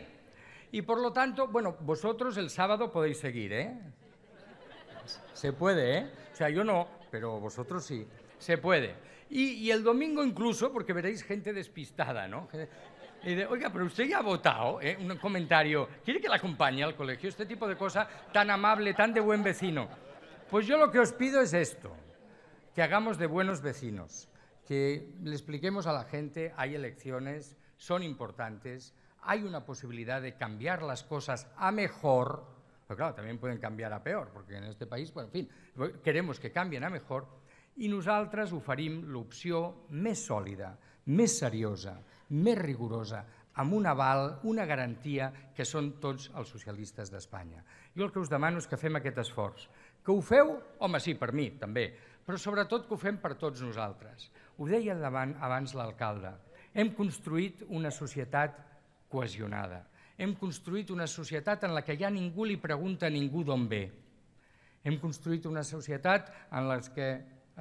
Y por lo tanto, bueno, vosotros el sábado podéis seguir, ¿eh? Se puede, ¿eh? O sea, yo no, pero vosotros sí. Se puede. Y, el domingo incluso, porque veréis gente despistada, ¿no? Y de, oiga, pero usted ya ha votado, ¿eh? un comentario, ¿quiere que la acompañe al colegio? Este tipo de cosa tan amable, tan de buen vecino. Pues yo lo que os pido es esto, que hagamos de buenos vecinos, que le expliquemos a la gente, hay elecciones, son importantes, hay una posibilidad de cambiar las cosas a mejor, pero claro, también pueden cambiar a peor, porque en este país, bueno, en fin, queremos que cambien a mejor, i nosaltres oferim l'opció més sòlida, més seriosa, més rigorosa, amb un aval, una garantia que són tots els socialistes d'Espanya. Jo el que us demano és que fem aquest esforç. Que ho feu? Home, sí, per mi, també, però sobretot que ho fem per tots nosaltres. Ho deia davant, abans l'alcalde. Hem construït una societat cohesionada. Hem construït una societat en la que ja ningú li pregunta a ningú d'on ve. Hem construït una societat en la que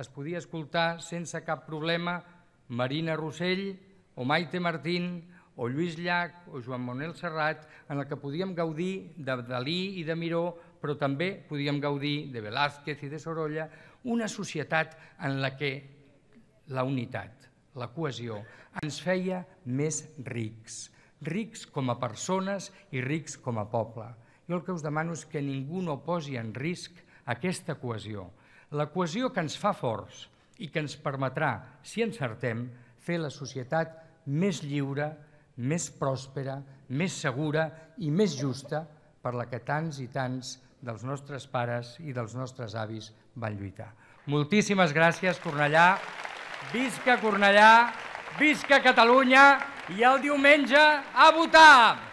es podia escoltar sense cap problema Marina Rossell o Maite Martín o Lluís Llach o Joan Manuel Serrat, en el que podíem gaudir de Dalí i de Miró, però també podíem gaudir de Velázquez i de Sorolla, una societat en la que la unitat, la cohesió, ens feia més rics, rics com a persones i rics com a poble. Jo el que us demano és que ningú no posi en risc aquesta cohesió, la cohesió que ens fa forts i que ens permetrà, si encertem, fer la societat més lliure, més pròspera, més segura i més justa per la que tants i tants dels nostres pares i dels nostres avis van lluitar. Moltíssimes gràcies, Cornellà. Visca Cornellà, visca Catalunya i el diumenge a votar!